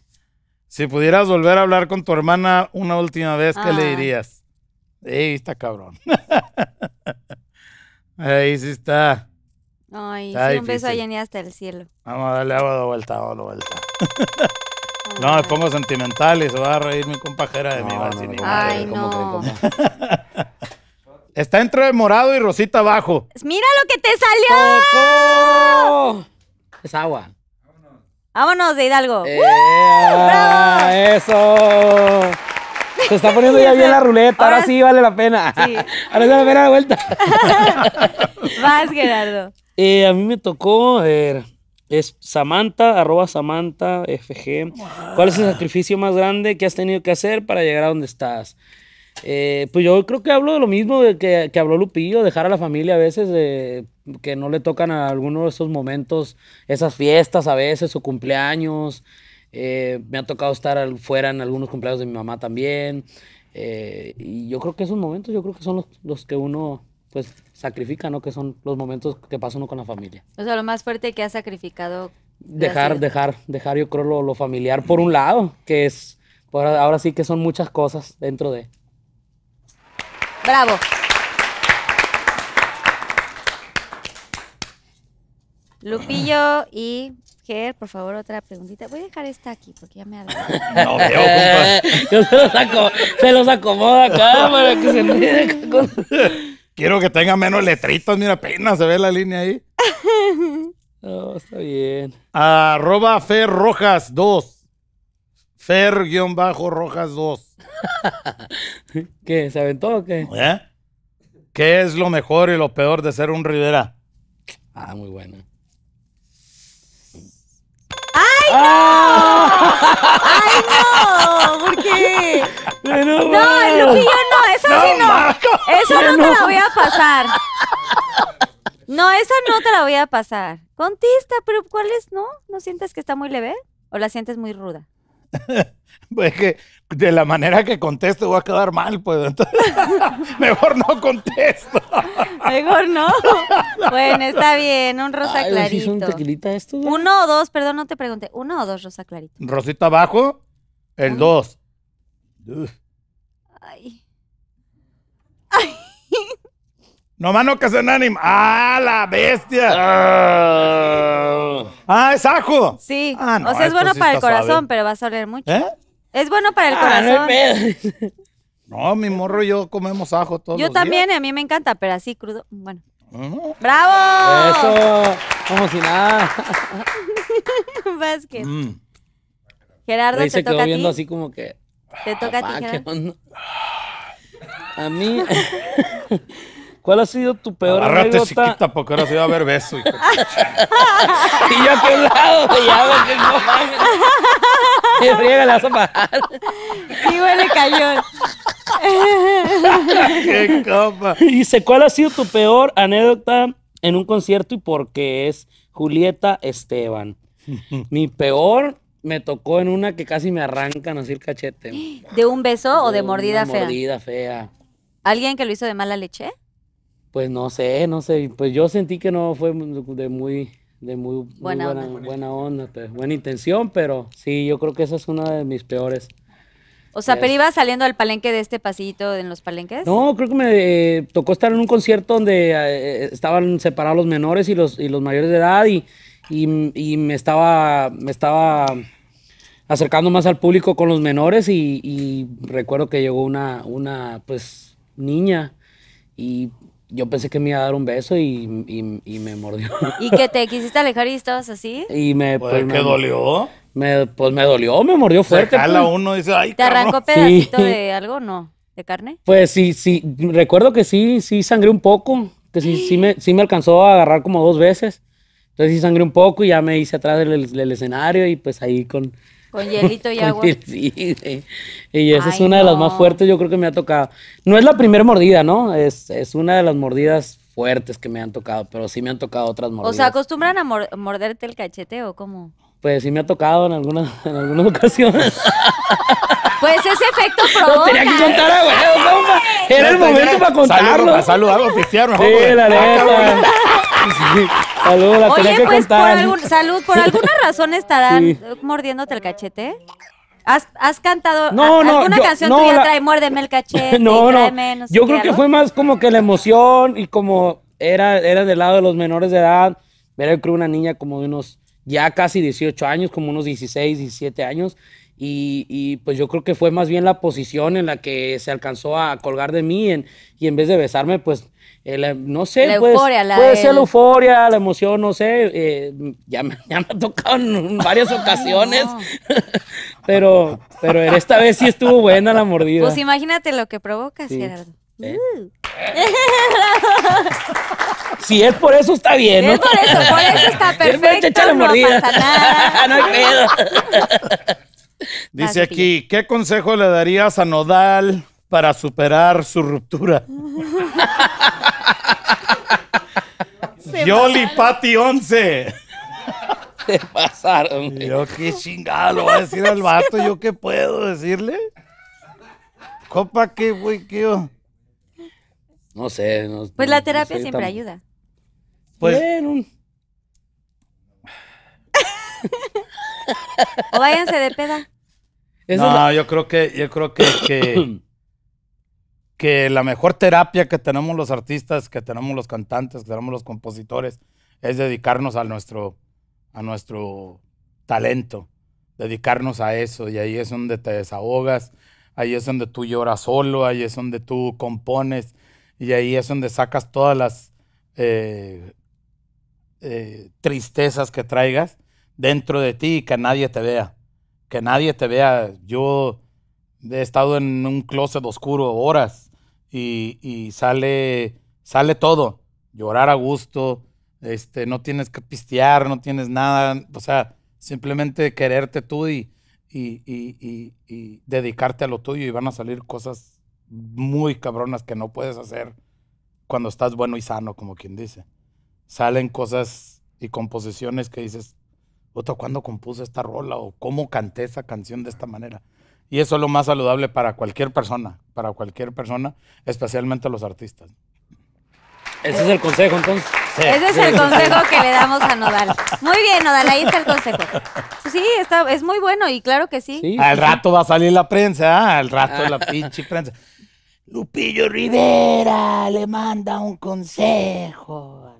Si pudieras volver a hablar con tu hermana una última vez, ¿qué le ah. dirías? Ey, está cabrón. Ahí sí está. Ay, un beso a hasta el cielo. Vamos a darle agua de vuelta, agua vuelta. No me pongo sentimental y se va a reír mi compajera de mi no, Ay, no. Está entre morado y rosita abajo. ¡Mira lo que te salió! Es agua. Vámonos de Hidalgo. Eh, ¡Bravo! Ah, ¡Eso! Se está poniendo ya bien la ruleta, ahora, sí vale la pena. Sí. Ahora sí vale la pena la vuelta. Vas, Gerardo. Eh, a mí me tocó, ver, es Samantha, arroba Samantha FG. ¿Cuál es el sacrificio más grande que has tenido que hacer para llegar a donde estás? Eh, pues yo creo que hablo de lo mismo de que, que, habló Lupillo, dejar a la familia a veces, de, que no le tocan a alguno de esos momentos, esas fiestas a veces, o cumpleaños. Eh, me ha tocado estar fuera en algunos cumpleaños de mi mamá también. Eh, y yo creo que esos momentos, yo creo que son los, los que uno pues sacrifica, ¿no? Que son los momentos que pasa uno con la familia. O sea, lo más fuerte que ha sacrificado. Dejar, dejar, dejar, yo creo, lo, familiar por un lado, que es, ahora sí que son muchas cosas dentro de. Bravo. Lupillo y Ger, por favor, otra preguntita. Voy a dejar esta aquí porque ya me ha No veo, Yo se los, acomodo, se acá para que se con... Quiero que tenga menos letritos, mira, pena, se ve la línea ahí. No, está bien. Arroba Fer Rojas 2. Fer-Rojas bajo 2. ¿Qué? ¿Se aventó o qué? ¿Eh? ¿Qué es lo mejor y lo peor de ser un Rivera? Ah, muy bueno. ¡Ay, no! ¡Ah! no, ¿por no, no, no, eso no, sí no. no, te la voy a pasar. No, esa no te la voy a pasar. Contista, pero ¿cuál es? ¿No? ¿No sientes que está muy leve? ¿O la sientes muy ruda? Pues que de la manera que contesto voy a quedar mal, pues entonces mejor no contesto. mejor no. Bueno, está bien, un rosa clarito. un tequilita esto? Uno o dos, perdón, no te pregunté. Uno o dos rosa clarita. Rosita abajo, el dos. Ay. No mano que un ánimo. ¡Ah, la bestia! Ah. ¡Ah, es ajo! Sí. Ah, o sea, es bueno para el corazón, pero va a oler mucho. ¿Eh? Es bueno para el ah, corazón. No, mi morro y yo comemos ajo todos Yo también, a mí me encanta, pero así crudo, bueno. ¡Bravo! Eso, como si nada. ¿Ves que mm. Gerardo, te se toca a ti. viendo así como que... Te toca a ti, ah, Gerardo. A mí... ¿Cuál ha sido tu peor Agárrate anécdota? chiquita porque ahora se va a ver beso. y yo por lado, ya, ja no y friega, la vas a huele ¡Qué copa! Dice, ¿cuál ha sido tu peor anécdota en un concierto y por qué es Julieta Esteban? Mi peor me tocó en una que casi me arrancan así el cachete. ¿De un beso o de, de mordida fea? Mordida fea. ¿Alguien que lo hizo de mala leche? Pues no sé, no sé. Pues yo sentí que no fue de muy de muy, buena, buena, onda. buena, intención, pero sí, yo creo que esa es una de mis peores. O sea, eh, pero iba saliendo al palenque de este pasillito en los palenques. No, creo que me eh, tocó estar en un concierto donde eh, estaban separados los menores y los, y los mayores de edad y, y, me estaba me estaba acercando más al público con los menores y, y recuerdo que llegó una, una pues niña y yo pensé que me iba a dar un beso y, me mordió. ¿Y que te quisiste alejar y estabas así? Y me... Pues, pues me, dolió? Me, pues me dolió, me mordió fuerte. Se pues. uno dice, ay, ¿Te arrancó pedacito de algo no? ¿De carne? Pues sí, sí. Recuerdo que sí, sí sangré un poco. Que sí, sí, me, sí me alcanzó a agarrar como dos veces. Entonces sí sangré un poco y ya me hice atrás del, del escenario y pues ahí con con hielito y agua. sí, sí. Y esa es una de las más fuertes, yo creo que me ha tocado. No es la primera mordida, ¿no? Es, es, una de las mordidas fuertes que me han tocado, pero sí me han tocado otras mordidas. O sea, ¿acostumbran a morderte el cachete o cómo? Pues sí me ha tocado en algunas, en algunas ocasiones. Pues ese efecto provoca. No tenía que contar a huevo, Era el momento para contarlo. saludamos saludarlo, Sí, la ah, neta. Salud, la que pues, contar. Por salud, ¿por alguna razón estarán mordiéndote el cachete? ¿Has, cantado alguna canción tuya? Trae, muérdeme el cachete. No, no. yo creo que fue más como que la emoción y como era, del lado de los menores de edad. Era, creo, una niña como de unos ya casi 18 años, como unos 16, 17 años. Y, pues yo creo que fue más bien la posición en la que se alcanzó a colgar de mí y en vez de besarme, pues eh, no sé, la euforia, la puede ser la euforia, la emoción, no sé. Eh, ya, me, ya, me, ha tocado en varias ocasiones, pero, pero esta vez sí estuvo buena la mordida. Pues imagínate lo que provoca eh. uh. si es por eso, está bien. ¿no? Es por eso, por eso está perfecto. La mordida. No, pasa nada. no hay Dice aquí, ¿qué consejo le darías a Nodal para superar su ruptura? Yoli Pati 11. Se pasaron. Güey. Yo qué chingada lo va a decir al vato. ¿Yo qué puedo decirle? Copa, qué, güey, qué. No sé. pues la terapia siempre ayuda. Pues. Bueno. o váyanse de peda. no, yo creo que, yo creo que que la mejor terapia que tenemos los artistas, que tenemos los cantantes, que tenemos los compositores, es dedicarnos a nuestro, a nuestro talento, dedicarnos a eso. Y ahí es donde te desahogas, ahí es donde tú lloras solo, ahí es donde tú compones y ahí es donde sacas todas las eh, eh, tristezas que traigas dentro de ti y que nadie te vea. Que nadie te vea. Yo he estado en un closet oscuro horas y, sale, sale todo. Llorar a gusto, este, no tienes que pistear, no tienes nada, o sea, simplemente quererte tú y, y, y, dedicarte a lo tuyo y van a salir cosas muy cabronas que no puedes hacer cuando estás bueno y sano, como quien dice. Salen cosas y composiciones que dices, ¿cuándo compuse esta rola? ¿O cómo canté esa canción de esta manera? Y eso es lo más saludable para cualquier persona, para cualquier persona, especialmente los artistas. Ese es el consejo, entonces. Ese es el consejo que le damos a Nodal. Muy bien, Nodal, ahí está el consejo. Sí, es muy bueno y claro que sí. Al rato va a salir la prensa, ¿ah? al rato la ah. pinche prensa. Lupillo Rivera le manda un consejo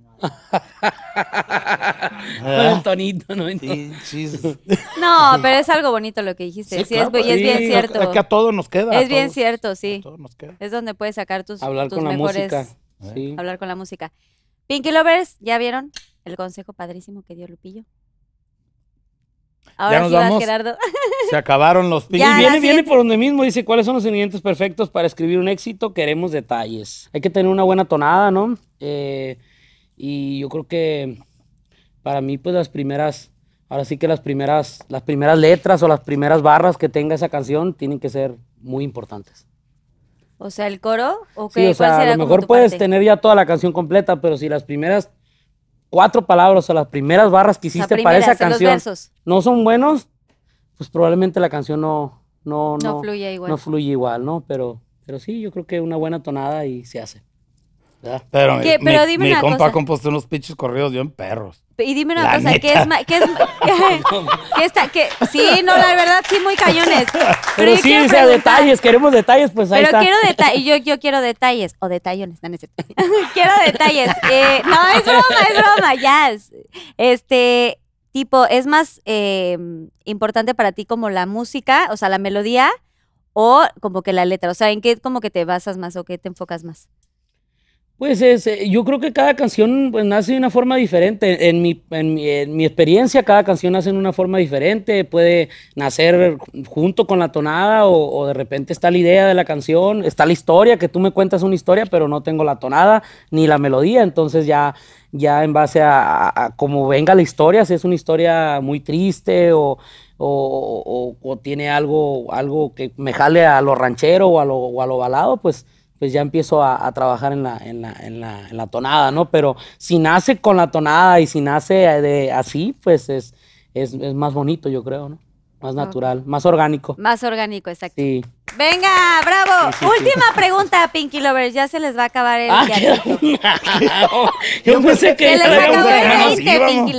¿Eh? ¿no? pero es algo bonito lo que dijiste. Sí, es, bien cierto. Es que a todos nos queda. Es bien cierto, sí. Es donde puedes sacar tus, hablar con La música. Hablar con la música. Pinky Lovers, ¿ya vieron el consejo padrísimo que dio Lupillo? Ahora Gerardo. Se acabaron los Y viene, viene por donde mismo. Dice: ¿Cuáles son los ingredientes perfectos para escribir un éxito? Queremos detalles. Hay que tener una buena tonada, ¿no? Eh, y yo creo que para mí, pues las primeras, ahora sí que las primeras, las primeras letras o las primeras barras que tenga esa canción tienen que ser muy importantes. O sea, el coro, o sea, a lo mejor puedes tener ya toda la canción completa, pero si las primeras cuatro palabras o las primeras barras que hiciste para esa canción no son buenos, pues probablemente la canción no, no, no, no fluye igual. No fluye igual, ¿no? Pero, pero sí, yo creo que una buena tonada y se hace pero dime una pero dime mi una compa cosa. compuso unos pinches corridos yo en perros. Y dime una cosa, ¿qué es más? ¿Qué está? Sí, no, la verdad, sí, muy cañones. Pero, sí, o sea, detalles, queremos detalles, pues ahí pero está. Pero quiero detalles, yo, yo quiero detalles, o detallones, no, ese Quiero detalles. Eh, no, es broma, es broma, ya. Este, tipo, ¿es más em, importante para ti como la música, o sea, la melodía, o como que la letra? O sea, ¿en qué como que te basas más o qué te enfocas más? Pues es, eh, yo creo que cada canción pues, nace de una forma diferente. En mi, en, mi, experiencia, cada canción nace de una forma diferente. Puede nacer junto con la tonada o, de repente está la idea de la canción, está la historia, que tú me cuentas una historia, pero no tengo la tonada ni la melodía. Entonces ya, ya en base a, cómo venga la historia, si es una historia muy triste o tiene algo, algo que me jale a lo ranchero o a lo, o a lo balado, pues pues ya empiezo a, trabajar en la, en, la, en, la, la, tonada, ¿no? Pero si nace con la tonada y si nace de, así, pues es, es, es más bonito, yo creo, ¿no? Más natural, más orgánico. Más orgánico, exacto. Sí. Venga, bravo. Última pregunta, Pinky Lovers. Ya se les va a acabar el ah, no, Yo pensé que se les acabó el Pinky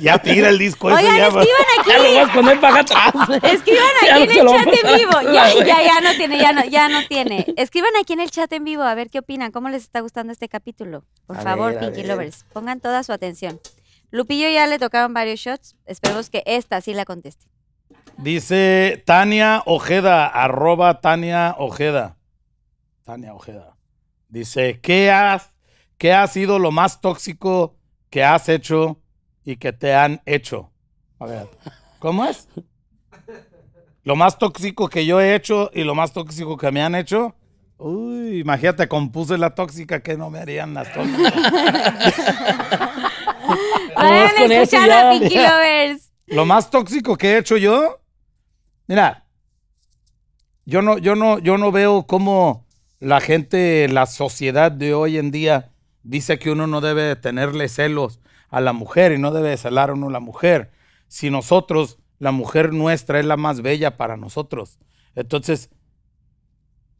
Ya tira el disco. Oigan, ya escriban aquí. Escriban aquí en el chat en vivo. Ya, ya, no tiene, ya no, tiene. Escriban aquí en el chat en vivo a ver qué opinan, cómo les está gustando este capítulo. Por favor, Pinky Lovers, pongan toda su atención. Lupillo ya le tocaron varios shots. Esperemos que esta sí la conteste. Dice Tania Ojeda, arroba Tania Ojeda. Tania Ojeda. Dice, ¿qué, has, ¿qué ha sido lo más tóxico que has hecho y que te han hecho? A ver, ¿cómo es? Lo más tóxico que yo he hecho y lo más tóxico que me han hecho. Uy, imagínate, compuse la tóxica que no me harían las tóxicas. escuchar a Lovers. Lo más tóxico que he hecho yo, mira, yo no, yo no, yo no veo cómo la gente, la sociedad de hoy en día dice que uno no debe tenerle celos a la mujer y no debe celar a uno a la mujer. Si nosotros, la mujer nuestra es la más bella para nosotros. Entonces,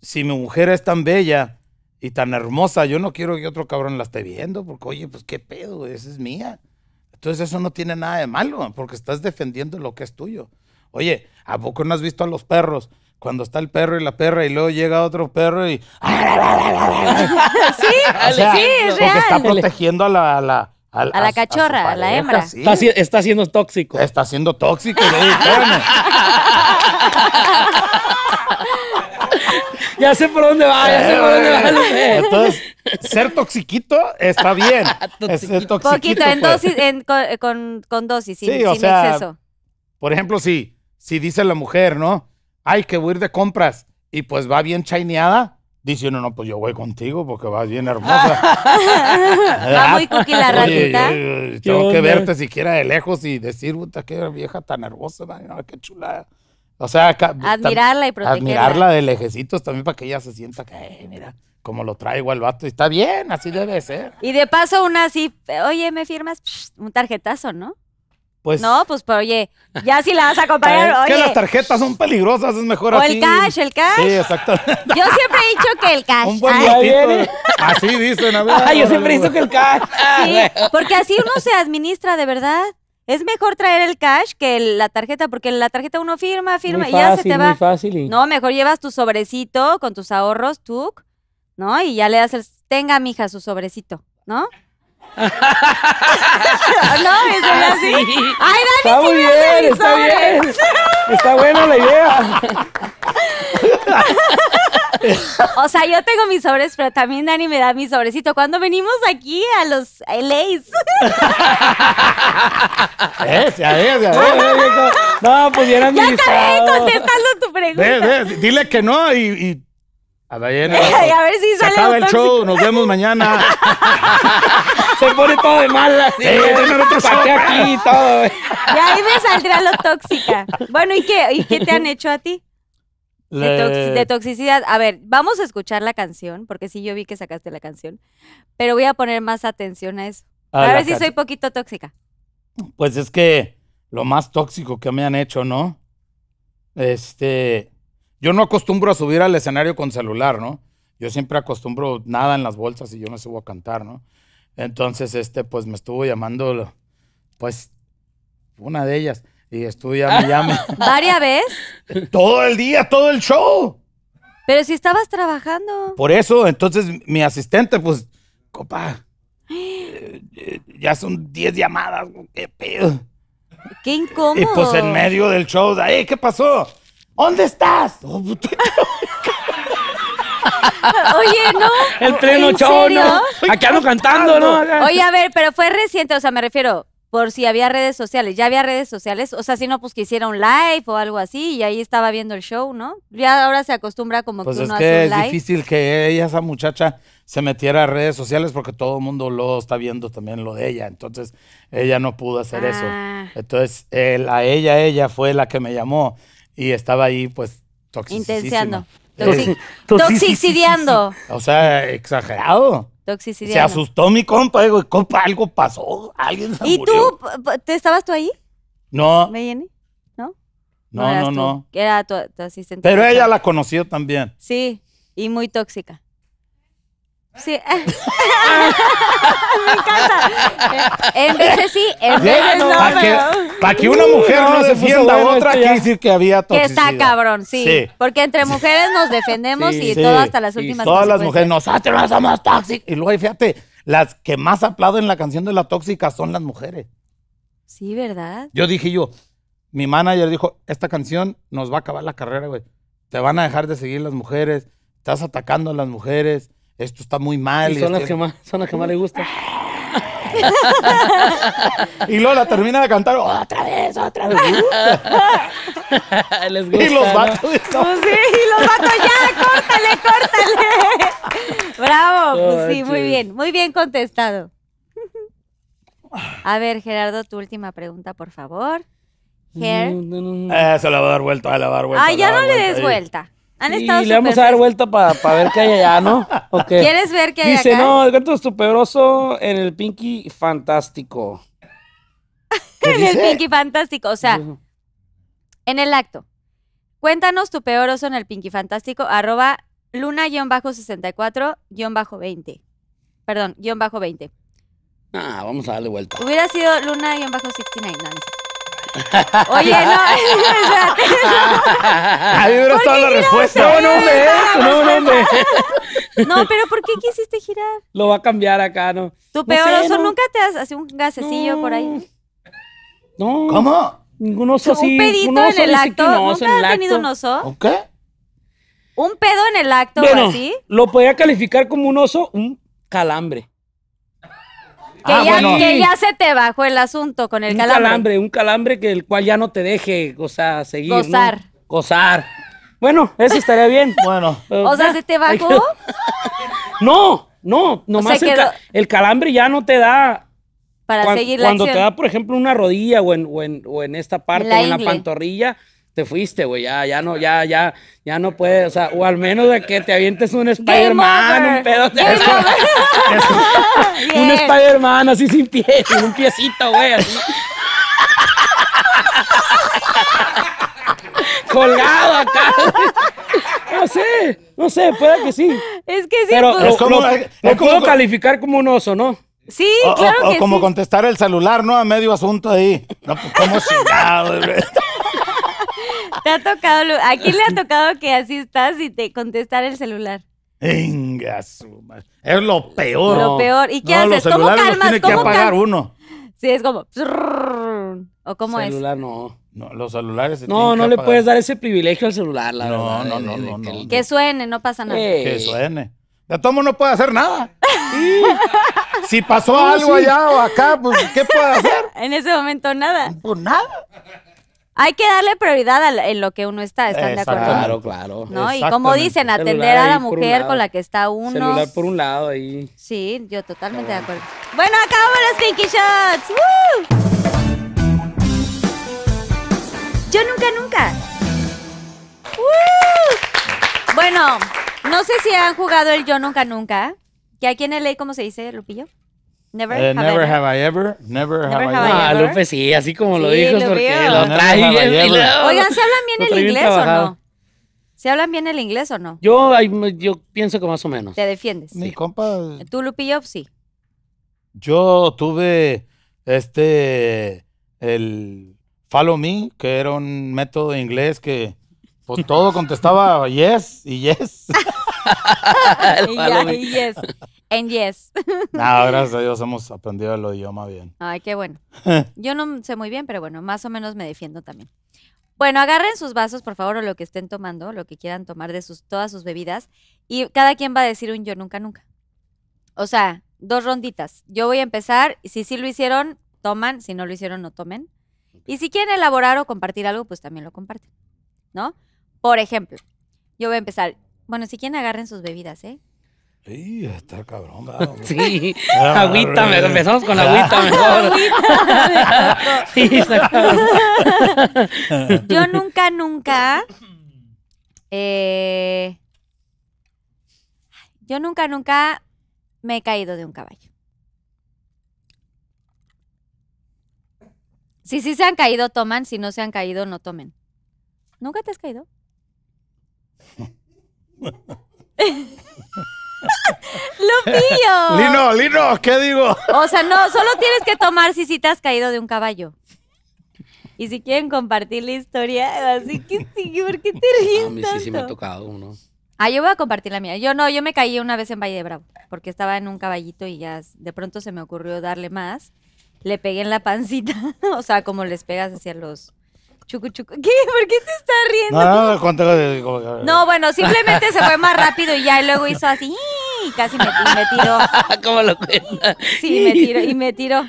si mi mujer es tan bella y tan hermosa, yo no quiero que otro cabrón la esté viendo, porque oye, pues qué pedo, esa es mía. Entonces eso no tiene nada de malo, porque estás defendiendo lo que es tuyo. Oye, ¿a poco no has visto a los perros? Cuando está el perro y la perra y luego llega otro perro y... sí, sí, es está protegiendo a la, a la cachorra, a, la hembra. Está, siendo tóxico. Está siendo tóxico, ya sé por dónde va, ya sé por dónde va. Entonces, ser toxiquito está bien. ser toxiquito, Poquito, en pues. eh, con, con, dosis, sin, sí, exceso. Por ejemplo, si, si dice la mujer, ¿no? Hay que huir de compras y pues va bien chaineada. Dice uno, no, pues yo voy contigo porque vas bien hermosa. va muy cookie la tengo que verte siquiera de lejos y decir, puta, qué vieja tan hermosa, qué chulada. O sea, admirarla y protegerla. Admirarla de lejecitos también para que ella se sienta que, eh, mira, como lo traigo al vato. Y está bien, así debe ser. Y de paso una así, oye, ¿me firmas un tarjetazo, no? Pues, no, pues, pero oye, ya si la vas a acompañar, es oye. que las tarjetas son peligrosas, es mejor así. O el cash, el cash. Sí, exacto. Yo siempre he dicho que el cash. Un buen Así dicen, a Ay, yo siempre he dicho que el cash. Sí, porque así uno se administra, de verdad. Es mejor traer el cash que la tarjeta, porque la tarjeta uno firma, firma y ya se te va. Muy fácil No, mejor llevas tu sobrecito con tus ahorros, tú, ¿no? Y ya le das el, tenga, mija, su sobrecito, ¿no? no, eso es ah, así. Ay, está muy bien, está bien. Está buena la idea. o sea, yo tengo mis sobres, pero también Dani me da mi sobrecito. Cuando venimos aquí a los LAs. ya eh, no, pues ya eran Ya acabé contestando tu pregunta. dile que no y, A ver, llena. si sale. acaba el show, nos vemos mañana. Se pone todo de mala. Sí, aquí todo. Y ahí me saldría lo tóxica. Bueno, ¿y qué, ¿y qué te han hecho a ti? De, toxicidad. A ver, vamos a escuchar la canción, porque sí, yo vi que sacaste la canción, pero voy a poner más atención a eso. A, ver si soy poquito tóxica. Pues es que lo más tóxico que me han hecho, ¿no? Este, yo no acostumbro a subir al escenario con celular, ¿no? Yo siempre acostumbro nada en las bolsas y yo no subo a cantar, ¿no? Entonces, este, pues me estuvo llamando, pues, una de ellas y estudia llama. ¿Varias veces? Todo el día, todo el show. Pero si estabas trabajando. Por eso, entonces mi asistente, pues, copa, eh, eh, ya son 10 llamadas, qué pedo. Qué incómodo. Y pues en medio del show, ahí, ¿qué pasó? ¿Dónde estás? Pues, Oye, no. El pleno show, ¿no? aquí ando cantando, ¿no? Oye, a ver, pero fue reciente, o sea, me refiero, por si había redes sociales. Ya había redes sociales, o sea, si no, pues que hiciera un live o algo así y ahí estaba viendo el show, ¿no? Ya ahora se acostumbra como pues que uno es hace Es difícil que ella, esa muchacha, se metiera a redes sociales porque todo el mundo lo está viendo también lo de ella. Entonces, ella no pudo hacer eso. Ah. Entonces, a ella, ella fue la que me llamó y estaba ahí, pues, toxicidad. Intenciando. O sea, exagerado. Se asustó mi compa, digo, compa, algo pasó, alguien se ¿Y tú, ¿te estabas tú ahí? No. ¿Me ¿No? No, no, no. no. Era tu, tu asistente. Pero ella la conoció también. Sí, y muy tóxica. Sí. Me encanta. Eh, en veces sí, en veces no. Para que, una mujer no, defienda a otra, quiere decir que había toxicidad. Que está cabrón, sí. Porque entre mujeres nos defendemos y todas hasta las últimas y Todas las mujeres, nos nosotras somos tóxicas. Y luego, fíjate, las que más aplauden la canción de la tóxica son las mujeres. Sí, ¿verdad? Yo dije yo, mi manager dijo, esta canción nos va a acabar la carrera, güey. Te van a dejar de seguir las mujeres, estás atacando a las mujeres esto está muy mal. son, las, este, que más, son las que más le gusta. y Lola termina de cantar otra vez, otra vez. Les gusta, y los vatos. ¿no? Pues sí, y los vatos ya, córtale, córtale. Bravo, pues sí, muy bien, muy bien contestado. A ver, Gerardo, tu última pregunta, por favor. Ah, se la va a dar vuelta, se la va a dar vuelta. Ah, ya no le des vuelta y le vamos a dar vuelta para ver qué hay allá, ¿no? ¿Quieres ver qué hay Dice, no, no, el gato oso en el Pinky Fantástico. en el Pinky Fantástico, o sea, en el acto. Cuéntanos tu peor oso en el Pinky Fantástico, arroba luna-64-20. Perdón, guión bajo 20. Ah, vamos a darle vuelta. Hubiera sido luna-69, no, no Oye, no, Ahí hubiera estado la respuesta. No, no me, no, no No, pero ¿por qué quisiste girar? Lo va a cambiar acá, ¿no? Tu peor oso nunca te has hecho un gasecillo por ahí. No. ¿Cómo? Ningún oso así. Un pedito en el acto. ¿Nunca tenido un oso? ¿Un qué? Un pedo en el acto así. Lo podía calificar como un oso, un calambre que ah, ya se te bajó el asunto con el calambre. Un calambre, un calambre que el cual ya no te deje o sea, seguir. Gozar. cosar Bueno, eso estaría bien. bueno. Pues o sea, ¿se te bajó? no, no, nomás el, calambre ya no te da para seguir la Cuando te da, por ejemplo, una rodilla o en, esta parte, o en la pantorrilla, te fuiste, güey. Ya, ya no, ya, ya, ya no puedes. O sea, o al menos de que te avientes un Spider-Man, un pedo. De Un Spider-Man así sin pie, sin un piecito, güey. Colgado acá. No sé, no sé, puede que sí. Es que sí, pero pues, lo, como, puedo calificar como un oso, ¿no? Sí, claro o, como contestar el celular, ¿no? A medio asunto ahí. No, pues, ¿cómo chingado, güey? ¿Te ha tocado, ¿A quién le ha tocado que así estás y te contestar el celular? Venga, Es lo peor. Lo peor. ¿Y qué haces? ¿Cómo calmas? Los tiene ¿Cómo que apagar uno. Sí, es como. ¿O cómo celular, es? Celular no. No, los celulares. Se no, no le puedes dar ese privilegio al celular, la verdad. No, no, no, no, que, suene, no pasa nada. Que suene. De todo no puede hacer nada. si pasó algo allá o acá, pues, ¿qué puede hacer? En ese momento nada. Pues nada. Hay que darle prioridad en lo que uno está, ¿están de acuerdo? Claro, claro. ¿No? Y como dicen, atender a la mujer con la que está uno. Celular por un lado ahí. Sí, yo totalmente de acuerdo. Bueno, acabamos los Pinky Shots. Yo nunca, nunca. Bueno, no sé si han jugado el Yo nunca, nunca. Que aquí en LA, ¿cómo se dice, Lupillo? Never, have, I ever. Never, have, I ever. Ah, Lupe sí, así como lo dijo, Oigan, ¿se hablan bien el inglés o no? ¿Se hablan bien el inglés o no? Yo, yo pienso que más o menos. ¿Te defiendes? Mi compa. ¿Tú, Lupillo? Sí. Yo tuve este. El Follow Me, que era un método de inglés que. Pues, todo contestaba yes y yes. y, y yes. En yes. No, ah, gracias a Dios hemos aprendido el idioma bien. Ay, qué bueno. Yo no sé muy bien, pero bueno, más o menos me defiendo también. Bueno, agarren sus vasos, por favor, o lo que estén tomando, lo que quieran tomar de sus, todas sus bebidas. Y cada quien va a decir un yo nunca, nunca. O sea, dos ronditas. Yo voy a empezar. Si sí lo hicieron, toman. Si no lo hicieron, no tomen. Y si quieren elaborar o compartir algo, pues también lo comparten. ¿No? Por ejemplo, yo voy a empezar. Bueno, si quieren, agarren sus bebidas, ¿eh? Sí, está cabrón. Sí, agüita, empezamos con agüita mejor. sí, Yo nunca, nunca. Eh, yo nunca, nunca me he caído de un caballo. Si sí se han caído, toman. Si no se han caído, no tomen. ¿Nunca te has caído? mío Lino, Lino, ¿qué digo? O sea, no, solo tienes que tomar si sí te has caído de un caballo. Y si quieren compartir la historia, así que sí, porque te ríes? sí me ha tocado uno. Ah, yo voy a compartir la mía. Yo no, yo me caí una vez en Valle de Bravo, porque estaba en un caballito y ya de pronto se me ocurrió darle más. Le pegué en la pancita, o sea, como les pegas hacia los Chucu, chucu. ¿Qué? ¿Por qué se está riendo? No, no, bueno, simplemente se fue más rápido y ya y luego hizo así y casi me, tiró. ¿Cómo lo cuenta? Sí, me tiró y me tiró.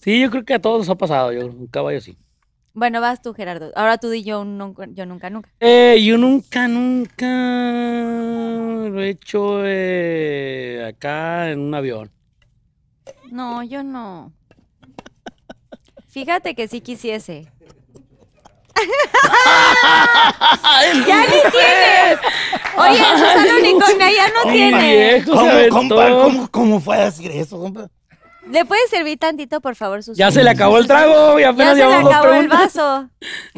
Sí, yo creo que a todos nos ha pasado, yo un caballo así. Bueno, vas tú, Gerardo. Ahora tú di yo, nunca, yo nunca, nunca. Eh, yo nunca, nunca lo he hecho eh, acá en un avión. No, yo no. Fíjate que sí quisiese. ya ni tienes. Oye, Susana Unicornia ya no tienes. ¿Cómo, compa, ¿cómo, ¿Cómo fue a decir eso, compa? ¿Le puedes servir tantito, por favor, Susana? Ya se le acabó el trago y apenas ya se le acabó el vaso.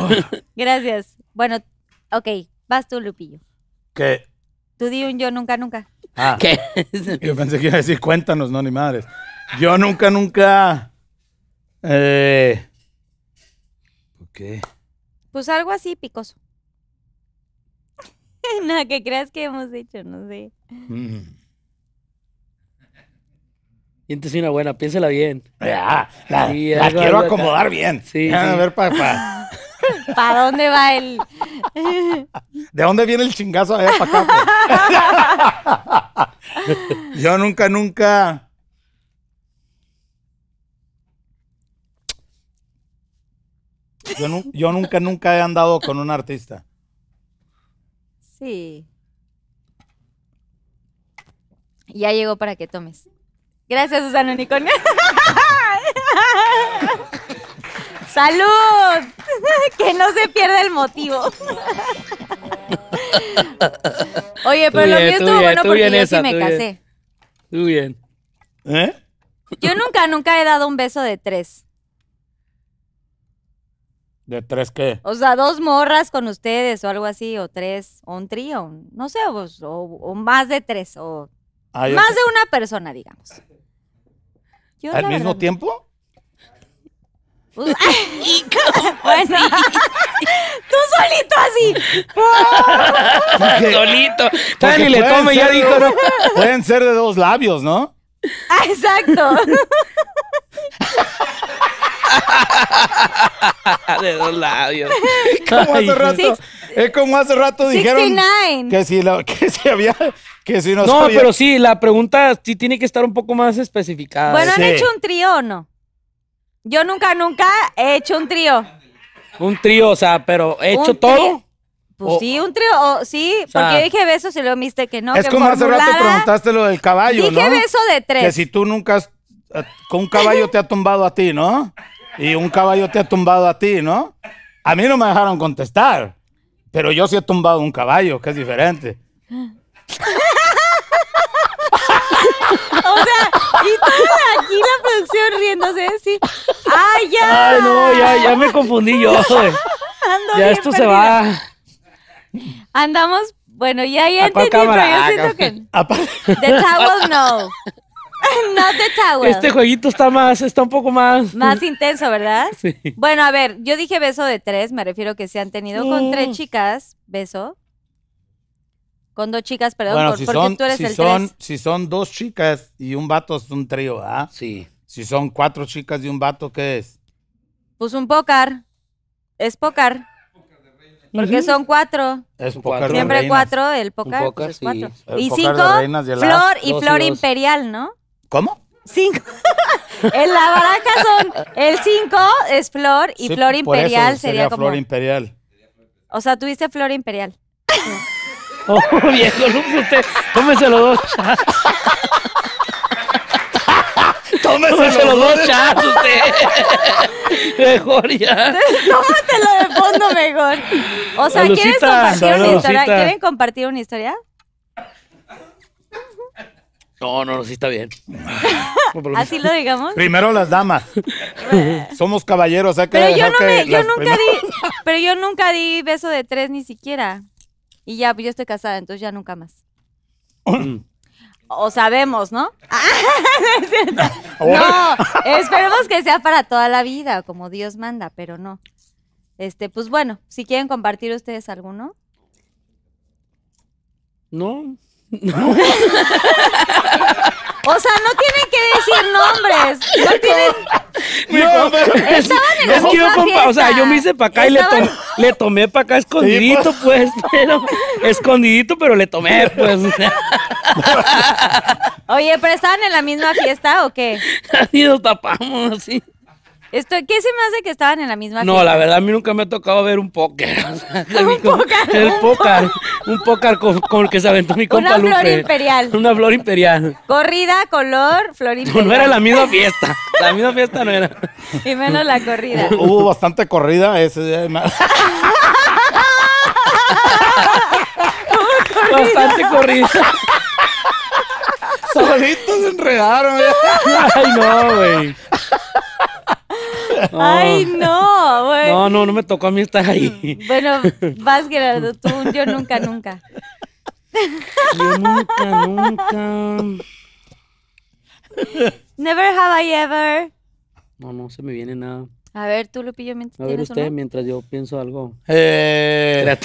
Gracias. Bueno, ok, vas tú, Lupillo. ¿Qué? Tú di un yo nunca, nunca. Ah. ¿Qué? Yo pensé que iba a decir cuéntanos, no, ni madres. Yo nunca, nunca. Eh, ¿Qué? Pues algo así picoso. no, que creas que hemos hecho, no sé. Mm. Siéntese una buena, piénsela bien. Ah, la, quiero acomodar bien. Ah, a ver, papá. ¿Para dónde va el...? ¿De dónde viene el chingazo acá? Pues? Yo nunca, nunca Yo, nunca, nunca he andado con un artista. Sí. Ya llegó para que tomes. Gracias, Susana Unicornio. ¡Salud! que no se pierda el motivo. Oye, pero lo mío estuvo bueno porque yo sí me casé. Muy Tú bien. ¿Eh? Yo nunca, nunca he dado un beso de tres. ¿De tres qué? O sea, dos morras con ustedes o algo así, o tres, o un trío, no sé, o, más de tres, o ah, más de una persona, digamos. ¿Al mismo tiempo? Pues, tú solito así. solito. ¡Tú le ya dijo. Pueden ser de dos labios, ¿no? Ah, exacto. de dos labios. es como hace rato dijeron que si, que si había... Que si no, no pero sí, la pregunta sí tiene que estar un poco más especificada. Bueno, ¿han hecho un trío o no? Yo nunca, nunca he hecho un trío. Un trío, o sea, pero ¿he hecho todo? Pues sí, un trío, sí, porque yo dije besos y luego viste que no. Es como hace rato preguntaste lo del caballo, dije ¿no? beso de tres. Que si tú nunca eh, con un caballo te ha tumbado a ti, ¿no? y un caballo te ha tumbado a ti, ¿no? A mí no me dejaron contestar, pero yo sí he tumbado un caballo, que es diferente. O sea, y toda aquí la producción riéndose así. ¡Ay, ya! Ay, no, ya, ya me confundí yo. ya esto se va. Andamos, bueno, ya, ya entendí, pero yo ah, siento que. The towel no. Este jueguito está más, está un poco más. Más intenso, ¿verdad? Bueno, a ver, yo dije beso de tres, me refiero que se han tenido con tres chicas, beso. Con dos chicas, perdón, porque tú eres el son, tres. Si son dos chicas y un vato es un trío, ¿ah? Sí. Si son cuatro chicas y un vato, ¿qué es? Pues un pócar. Es pócar. Porque son cuatro. Es pócar Siempre cuatro, el pócar. y cinco, flor y flor imperial, ¿no? ¿Cómo? Cinco. en la baraja son el cinco es flor y flor imperial sería, sería, como. Flor imperial. O sea, tuviste flor imperial. oh, viejo, no, pues, usted, los dos chats. Tómese los dos chats usted. mejor ya. Tómatelo de fondo mejor. O sea, ¿quieren ¿quieren compartir una historia? No, no, sí está bien. Así lo digamos. Primero las damas. Somos caballeros, sea que pero yo, yo nunca di, pero yo nunca di beso de tres ni siquiera. Y ya, pues yo estoy casada, entonces ya nunca más. o sabemos, ¿no? Ah, no, esperemos que sea para toda la vida, como Dios manda, pero no. Este, pues bueno, si quieren compartir ustedes alguno. No, o sea, no tienen que decir nombres. No tienen. No, estaban en la es que yo, fiesta. o sea, yo me hice para acá y le, le tomé para acá escondidito, pues, pues, pero escondidito, pero le tomé, pues. Oye, pero estaban en la misma fiesta o qué? Así nos tapamos, así. Esto, ¿Qué se me hace que estaban en la misma No, la verdad, a mí nunca me ha tocado ver un póker. ¿Un póker? El póker. un póker con, el que se aventó mi compa Una flor imperial. Una flor imperial. Corrida, color, flor imperial. No, era la misma fiesta. La misma fiesta no era. Y menos la corrida. Hubo, bastante corrida ese día. bastante corrida. Solitos se enredaron. Ay, no, güey. Ay, no, güey. No, no, no me tocó a mí estar ahí. Bueno, vas, Gerardo, tú, yo nunca, nunca. Yo nunca, nunca. Never have I ever. No, no se me viene nada. A ver, tú, Lupillo, mientras. A ver, usted, mientras yo pienso algo eh,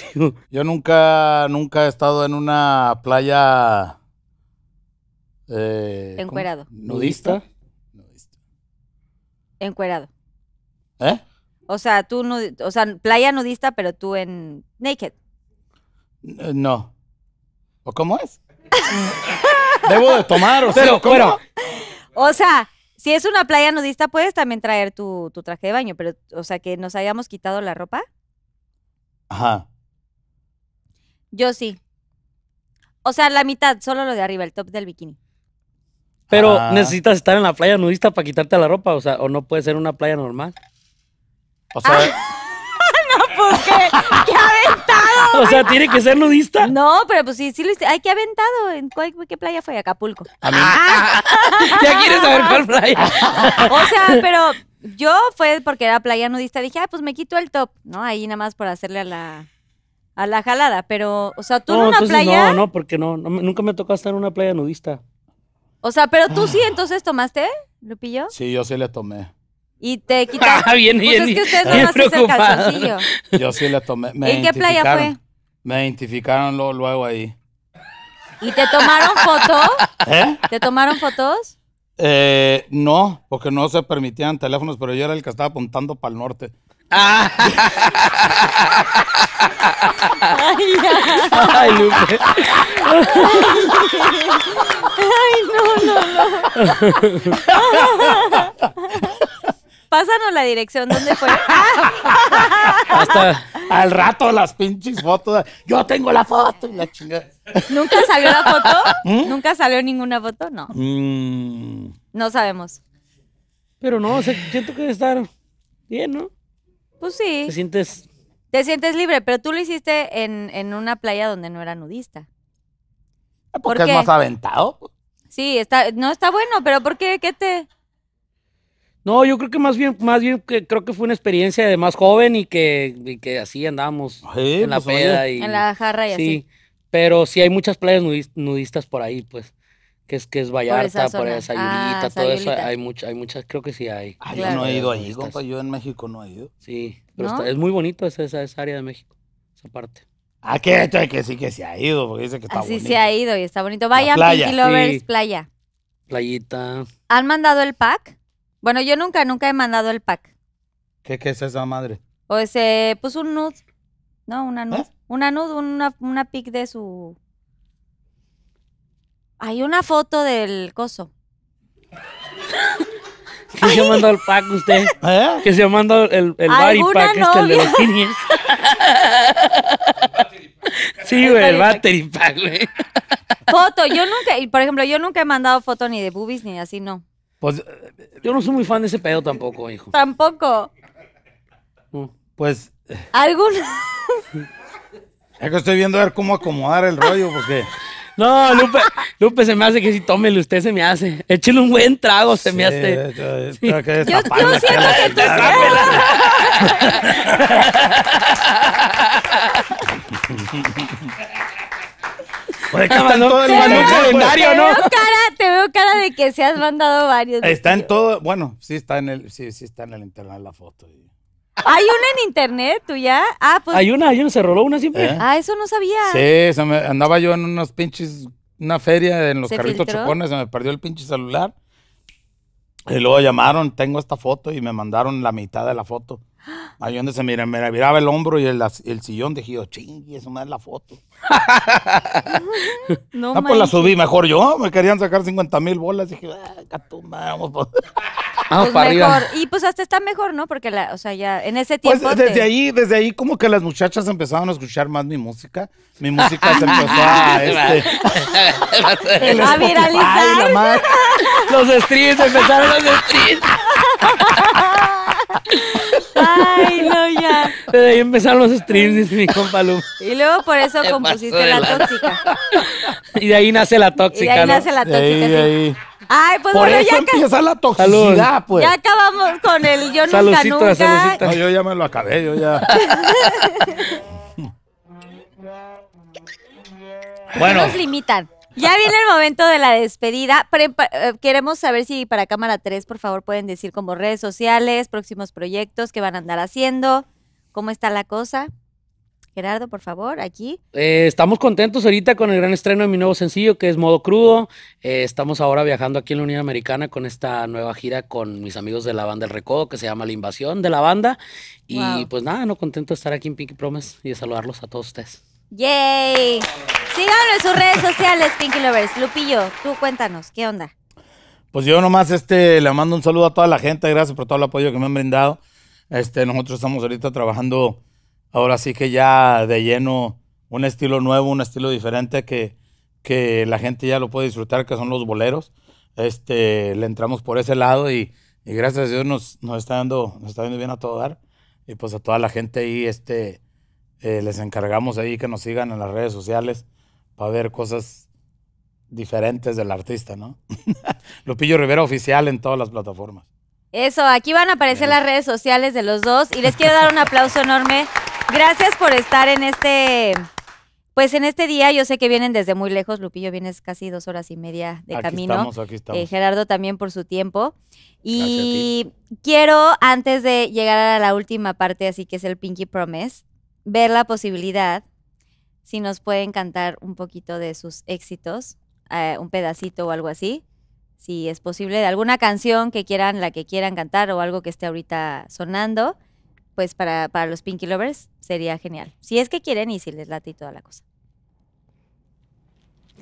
Yo nunca, nunca he estado en una playa. Eh, Encuerado. ¿Nudista? Nudista. Encuerado. ¿Eh? O sea, tú, o sea, playa nudista, pero tú en naked. Eh, no. ¿O cómo es? Debo de tomar, o sea, ¿cómo? o sea, si es una playa nudista, puedes también traer tu, traje de baño, pero, o sea, que nos hayamos quitado la ropa. Ajá. Yo sí. O sea, la mitad, solo lo de arriba, el top del bikini. Pero ah. necesitas estar en la playa nudista para quitarte la ropa, o sea, o no puede ser una playa normal. O sea. no, pues qué, qué aventado. O sea, tiene que ser nudista. No, pero pues sí, sí lo hice. Ay, qué aventado. ¿En qué playa fue? Acapulco. A mí. ya quieres saber cuál playa. o sea, pero yo fue porque era playa nudista. Dije, ah, pues me quito el top, ¿no? Ahí nada más por hacerle a la a la jalada, pero, o sea, tú en una playa. No, no, porque no, nunca me tocó estar en una playa nudista. O sea, pero tú sí, entonces tomaste, Lupillo. Sí, yo sí le tomé y te quitaron. Ah, bien, pues bien, es que ustedes no Yo sí le tomé. Me ¿En qué playa fue? Me identificaron luego, ahí. ¿Y te tomaron fotos? ¿Eh? ¿Te tomaron fotos? Eh, no, porque no se permitían teléfonos, pero yo era el que estaba apuntando para el norte. Ah. Ay, Ay, Lupe. Ay, no, no, no. Pásanos la dirección donde fue. Hasta al rato las pinches fotos. Yo tengo la foto y la chingada. ¿Nunca salió la foto? ¿Mm? ¿Nunca salió ninguna foto? No. Mm. No sabemos. Pero no, siento que debe estar bien, ¿no? Pues sí. Te sientes. Te sientes libre, pero tú lo hiciste en, una playa donde no era nudista. Porque ¿Por qué? es más aventado. Sí, está, no está bueno, pero ¿por qué? ¿Qué te.? No, yo creo que más bien, más bien que creo que fue una experiencia de más joven y que, así andábamos ah, en la pues, y, en la jarra y sí, Pero sí hay muchas playas nudistas por ahí, pues. Que es, que es Vallarta, por, esa Sayulita, ah, todo eso, hay hay muchas, creo que sí hay. Ah, yo no he ido ahí, compa, yo en México no he ido. Sí, pero es muy bonito esa, esa, área de México, esa parte. Ah, que esto que sí que se ha ido, porque dice que está Así ah, Sí, se ha ido y está bonito. Vaya Pinky playa. Playita. ¿Han mandado el pack? Bueno, yo nunca, nunca he mandado el pack. ¿Qué, es esa madre? O eh, pues un nude. No, una nude. ¿Eh? Una nude, una, una pic de su. Hay una foto del coso. ¿Qué se ha mandado el pack usted. ¿Eh? Que se ha mandado el, el body pack, este, el de los niños? sí, güey, el battery pack, güey. Foto, yo nunca, por ejemplo, yo nunca he mandado foto ni de boobies ni así, no. Pues eh, yo no soy muy fan de ese pedo tampoco, hijo. Tampoco. Pues. ¿Algún? Es que estoy viendo a ver cómo acomodar el rollo, porque. No, Lupe, Lupe se me hace que si tómele usted se me hace. Échele un buen trago, se me hace. Eh, eh, yo, yo siento que tú Pues, está todo el calendario, pues. ¿no? Cara, te veo cara de que se has mandado varios. Está en todo, bueno, sí está en el, sí, sí está en el internet la foto. Hay una en internet ¿tú ya? Ah, pues. Hay una, hay una, se roló una siempre. ¿Eh? Ah, eso no sabía. Sí, andaba yo en unos pinches, una feria en los carritos chupones, chocones, se me perdió el pinche celular. Y luego llamaron, tengo esta foto y me mandaron la mitad de la foto. Ahí donde se mira, miraba el hombro y el, el sillón de ching chingue, eso no es la foto. no, no ah, pues la subí mejor yo, me querían sacar 50 mil bolas dije, ah, catumba, vamos. Ah, pues para Arriba. Y pues hasta está mejor, ¿no? Porque, o sea, ya en ese pues, tiempo. Pues desde ahí, desde ahí, como que las muchachas empezaron a escuchar más mi música. Mi música se empezó a. Este, a viralizar. los streams, empezaron los streams. Ay, no, ya. Desde ahí empezaron los streams, mi compa Lu. Y luego por eso compusiste la, tóxica. Y de ahí nace la tóxica. Y de ahí nace la tóxica. sí. de ahí. Ay, pues Por ya empieza la toxicidad, pues. Ya acabamos con el yo nunca nunca. No, yo ya me lo acabé, yo ya. Bueno, Nos limitan. Ya viene el momento de la despedida. Eh, queremos saber si para Cámara 3, por favor, pueden decir como redes sociales, próximos proyectos qué van a andar haciendo, cómo está la cosa. Gerardo, por favor, aquí. Eh, estamos contentos ahorita con el gran estreno de mi nuevo sencillo, que es Modo Crudo. Eh, estamos ahora viajando aquí en la Unión Americana con esta nueva gira con mis amigos de la banda El Recodo, que se llama La Invasión de la Banda. Y pues nada, no contento de estar aquí en Pinky Promise y de saludarlos a todos ustedes. ¡Yay! Síganlo en sus redes sociales, Pinky Lovers. Lupillo, tú cuéntanos, ¿qué onda? Pues yo nomás este, le mando un saludo a toda la gente, gracias por todo el apoyo que me han brindado. Este, nosotros estamos ahorita trabajando ahora sí que ya de lleno un estilo nuevo, un estilo diferente que, que la gente ya lo puede disfrutar, que son los boleros. Este, le entramos por ese lado y, gracias a Dios nos, nos está dando, nos está viendo bien a todo dar. Y pues a toda la gente ahí, este, eh, les encargamos ahí que nos sigan en las redes sociales para ver cosas diferentes del artista, ¿no? Lupillo Rivera oficial en todas las plataformas. Eso, aquí van a aparecer las redes sociales de los dos y les quiero dar un aplauso enorme Gracias por estar en este, pues en este día. Yo sé que vienen desde muy lejos. Lupillo, vienes casi dos horas y media de camino. Eh, Gerardo también por su tiempo. Y quiero, antes de llegar a la última parte, así que es el Pinky Promise, ver la posibilidad, si nos pueden cantar un poquito de sus éxitos, eh, un pedacito o algo así si es posible, de alguna canción que quieran, la que quieran cantar o algo que esté ahorita sonando pues para, para los Pinky Lovers sería genial. Si es que quieren y si les late y toda la cosa.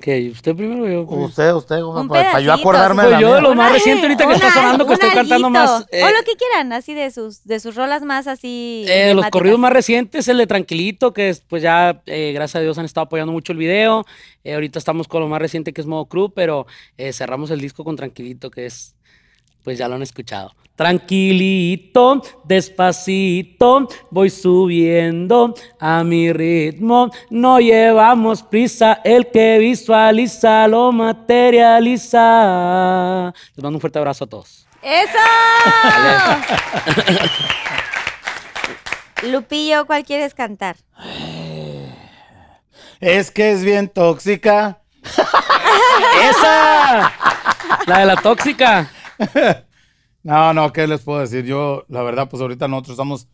¿Qué? ¿Usted primero pues. Usted, usted, para, yo acordarme de la pues lo más reciente ahorita que está sonando, que estoy cantando más. o lo eh. que quieran, así de sus, de sus rolas más así. Eh, los corridos más recientes, el de Tranquilito, que es, pues ya, eh, gracias a Dios, han estado apoyando mucho el video. Eh, ahorita estamos con lo más reciente, que es Modo Crew, pero cerramos el disco con Tranquilito, que es pues ya lo han escuchado. Tranquilito, despacito, voy subiendo a mi ritmo. No llevamos prisa, el que visualiza lo materializa. Les mando un fuerte abrazo a todos. ¡Eso! Lupillo, ¿cuál quieres cantar? Eh, es que es bien tóxica. ¡Esa! La de la tóxica. no, no, ¿qué les puedo decir? Yo, la verdad, pues ahorita nosotros estamos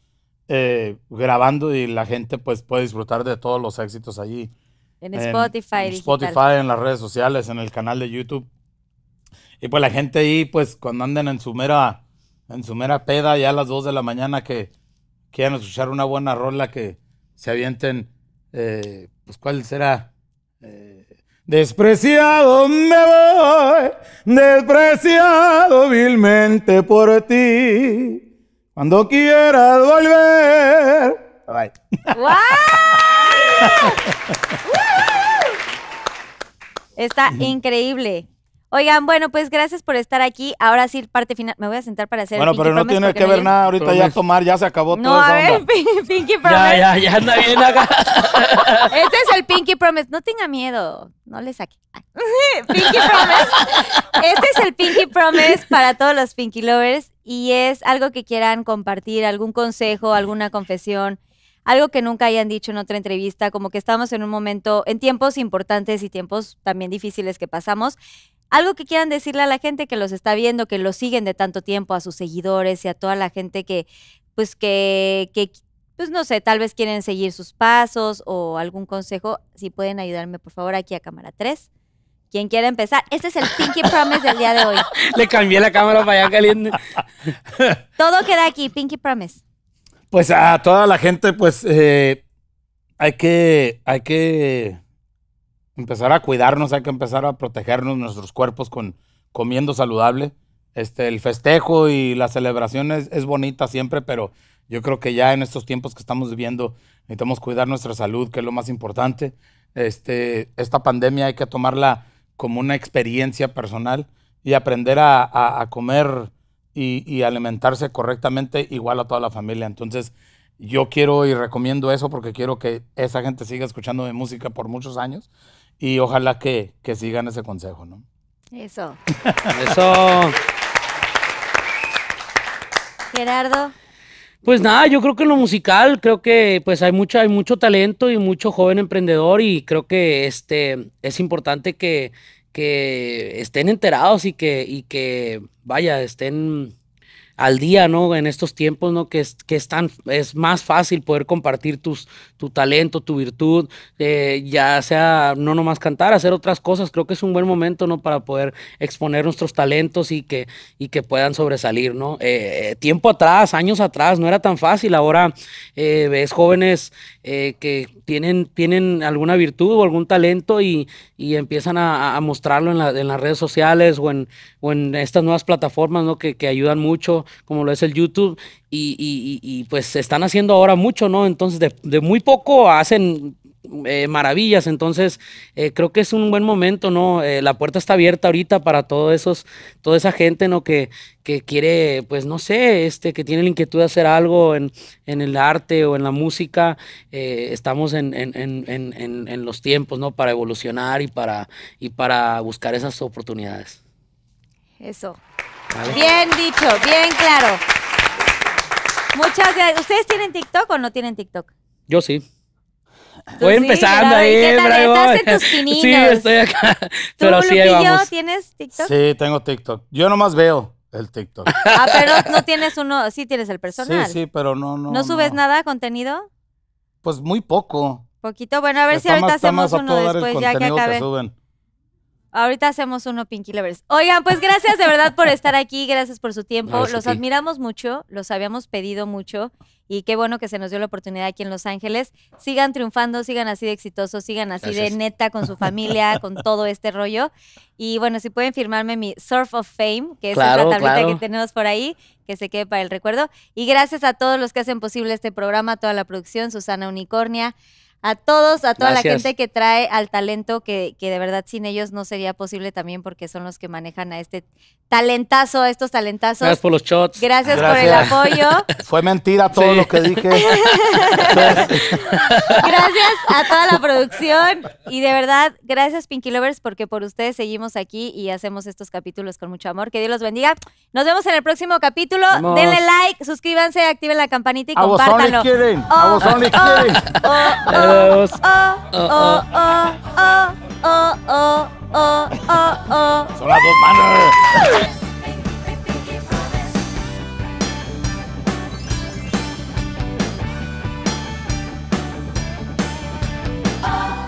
eh, grabando y la gente pues puede disfrutar de todos los éxitos allí. En, Spotify. En Spotify, en las redes sociales, en el canal de YouTube. Y pues la gente ahí, pues cuando anden en su mera, en su mera peda, ya a las 2 de la mañana que quieran escuchar una buena rola, que se avienten, eh, pues cuál será... Eh, Despreciado me voy, despreciado vilmente por ti. Cuando quieras volver. Bye. ¡Wow! Está increíble. Oigan, bueno, pues gracias por estar aquí. Ahora sí, parte final. Me voy a sentar para hacer. Bueno, pero no tiene que ver nada. Ahorita ya tomar, ya se acabó todo. No, a ver, Pinky Promise. Ya, ya, ya anda bien este es el Pinky Promise. No tenga miedo. No le saque. Pinky Promise. Este es el Pinky Promise para todos los Pinky Lovers. Y es algo que quieran compartir, algún consejo, alguna confesión algo que nunca hayan dicho en otra entrevista, como que estamos en un momento, en tiempos importantes y tiempos también difíciles que pasamos. Algo que quieran decirle a la gente que los está viendo, que los siguen de tanto tiempo, a sus seguidores y a toda la gente que, pues que, pues no sé, tal vez quieren seguir sus pasos o algún consejo, si pueden ayudarme por favor aquí a cámara 3. Quien quiere empezar? Este es el Pinky Promise del día de hoy. Le cambié la cámara para allá caliente. Todo queda aquí, Pinky Promise. Pues a toda la gente, pues eh, hay que, hay que empezar a cuidarnos, hay que empezar a protegernos nuestros cuerpos con comiendo saludable. Este, el festejo y la celebración es, bonita siempre, pero yo creo que ya en estos tiempos que estamos viviendo necesitamos cuidar nuestra salud, que es lo más importante. Este, esta pandemia hay que tomarla como una experiencia personal y aprender a, a, comer y, y, alimentarse correctamente igual a toda la familia. Entonces, yo quiero y recomiendo eso porque quiero que esa gente siga escuchando mi música por muchos años y ojalá que, sigan ese consejo, ¿no? Eso. Eso. Gerardo. Pues nada, yo creo que en lo musical, creo que pues hay mucho, hay mucho talento y mucho joven emprendedor y creo que este, es importante que, que estén enterados y que, y que vaya, estén al día, ¿no? En estos tiempos, ¿no? Que es, que es, es más fácil poder compartir tus, tu talento, tu virtud, eh, ya sea no nomás cantar, hacer otras cosas. Creo que es un buen momento, ¿no? Para poder exponer nuestros talentos y que, y que puedan sobresalir, ¿no? Eh, eh, tiempo atrás, años atrás, no era tan fácil. Ahora ves jóvenes que tienen, tienen alguna virtud o algún talento y, empiezan a, mostrarlo en, la, en, las redes sociales o en, en estas nuevas plataformas, ¿no? Que, que ayudan mucho como lo es el YouTube, y, y, y pues están haciendo ahora mucho, ¿no? Entonces, de, de muy poco hacen eh, maravillas. Entonces, eh, creo que es un buen momento, ¿no? Eh, la puerta está abierta ahorita para todos esos, toda esa gente, ¿no? Que, que quiere, pues no sé, este, que tiene la inquietud de hacer algo en, en el arte o en la música. estamos en, en, en, los tiempos, ¿no? Para evolucionar y para, y para buscar esas oportunidades. Eso. Bien dicho, bien claro. Muchas gracias. ¿Ustedes tienen TikTok o no tienen TikTok? Yo sí. Voy empezando ahí, ¿qué Estás en tus Sí, estoy acá. ¿Tú, pero sí, tienes TikTok? Sí, tengo TikTok. Yo nomás veo el TikTok. Ah, pero no, tienes uno, sí tienes el personal. Sí, sí, pero no, no. ¿No subes nada nada contenido? Pues muy poco. Poquito, bueno, a ver si ahorita hacemos uno después ya que acaben. Ahorita hacemos uno Pinky Lovers. Oigan, pues gracias de verdad por estar aquí, gracias por su tiempo. los admiramos mucho, los habíamos pedido mucho y qué bueno que se nos dio la oportunidad aquí en Los Ángeles. Sigan triunfando, sigan así de exitosos, sigan así de neta con su familia, con todo este rollo. Y bueno, si pueden firmarme mi Surf of Fame, que es la tablita que tenemos por ahí, que se quede para el recuerdo. Y gracias a todos los que hacen posible este programa, toda la producción, Susana Unicornia a todos, a toda la gente que trae al talento, que, que, de verdad sin ellos no sería posible también porque son los que manejan a este talentazo, a estos talentazos. Gracias por los shots. Gracias, por el apoyo. Fue mentira todo lo que dije. gracias a toda la producción y de verdad, gracias Pinky Lovers porque por ustedes seguimos aquí y hacemos estos capítulos con mucho amor. Que Dios los bendiga. Nos vemos en el próximo capítulo. Denle like, suscríbanse, activen la campanita y compártanlo. those. Son las dos manos. Oh.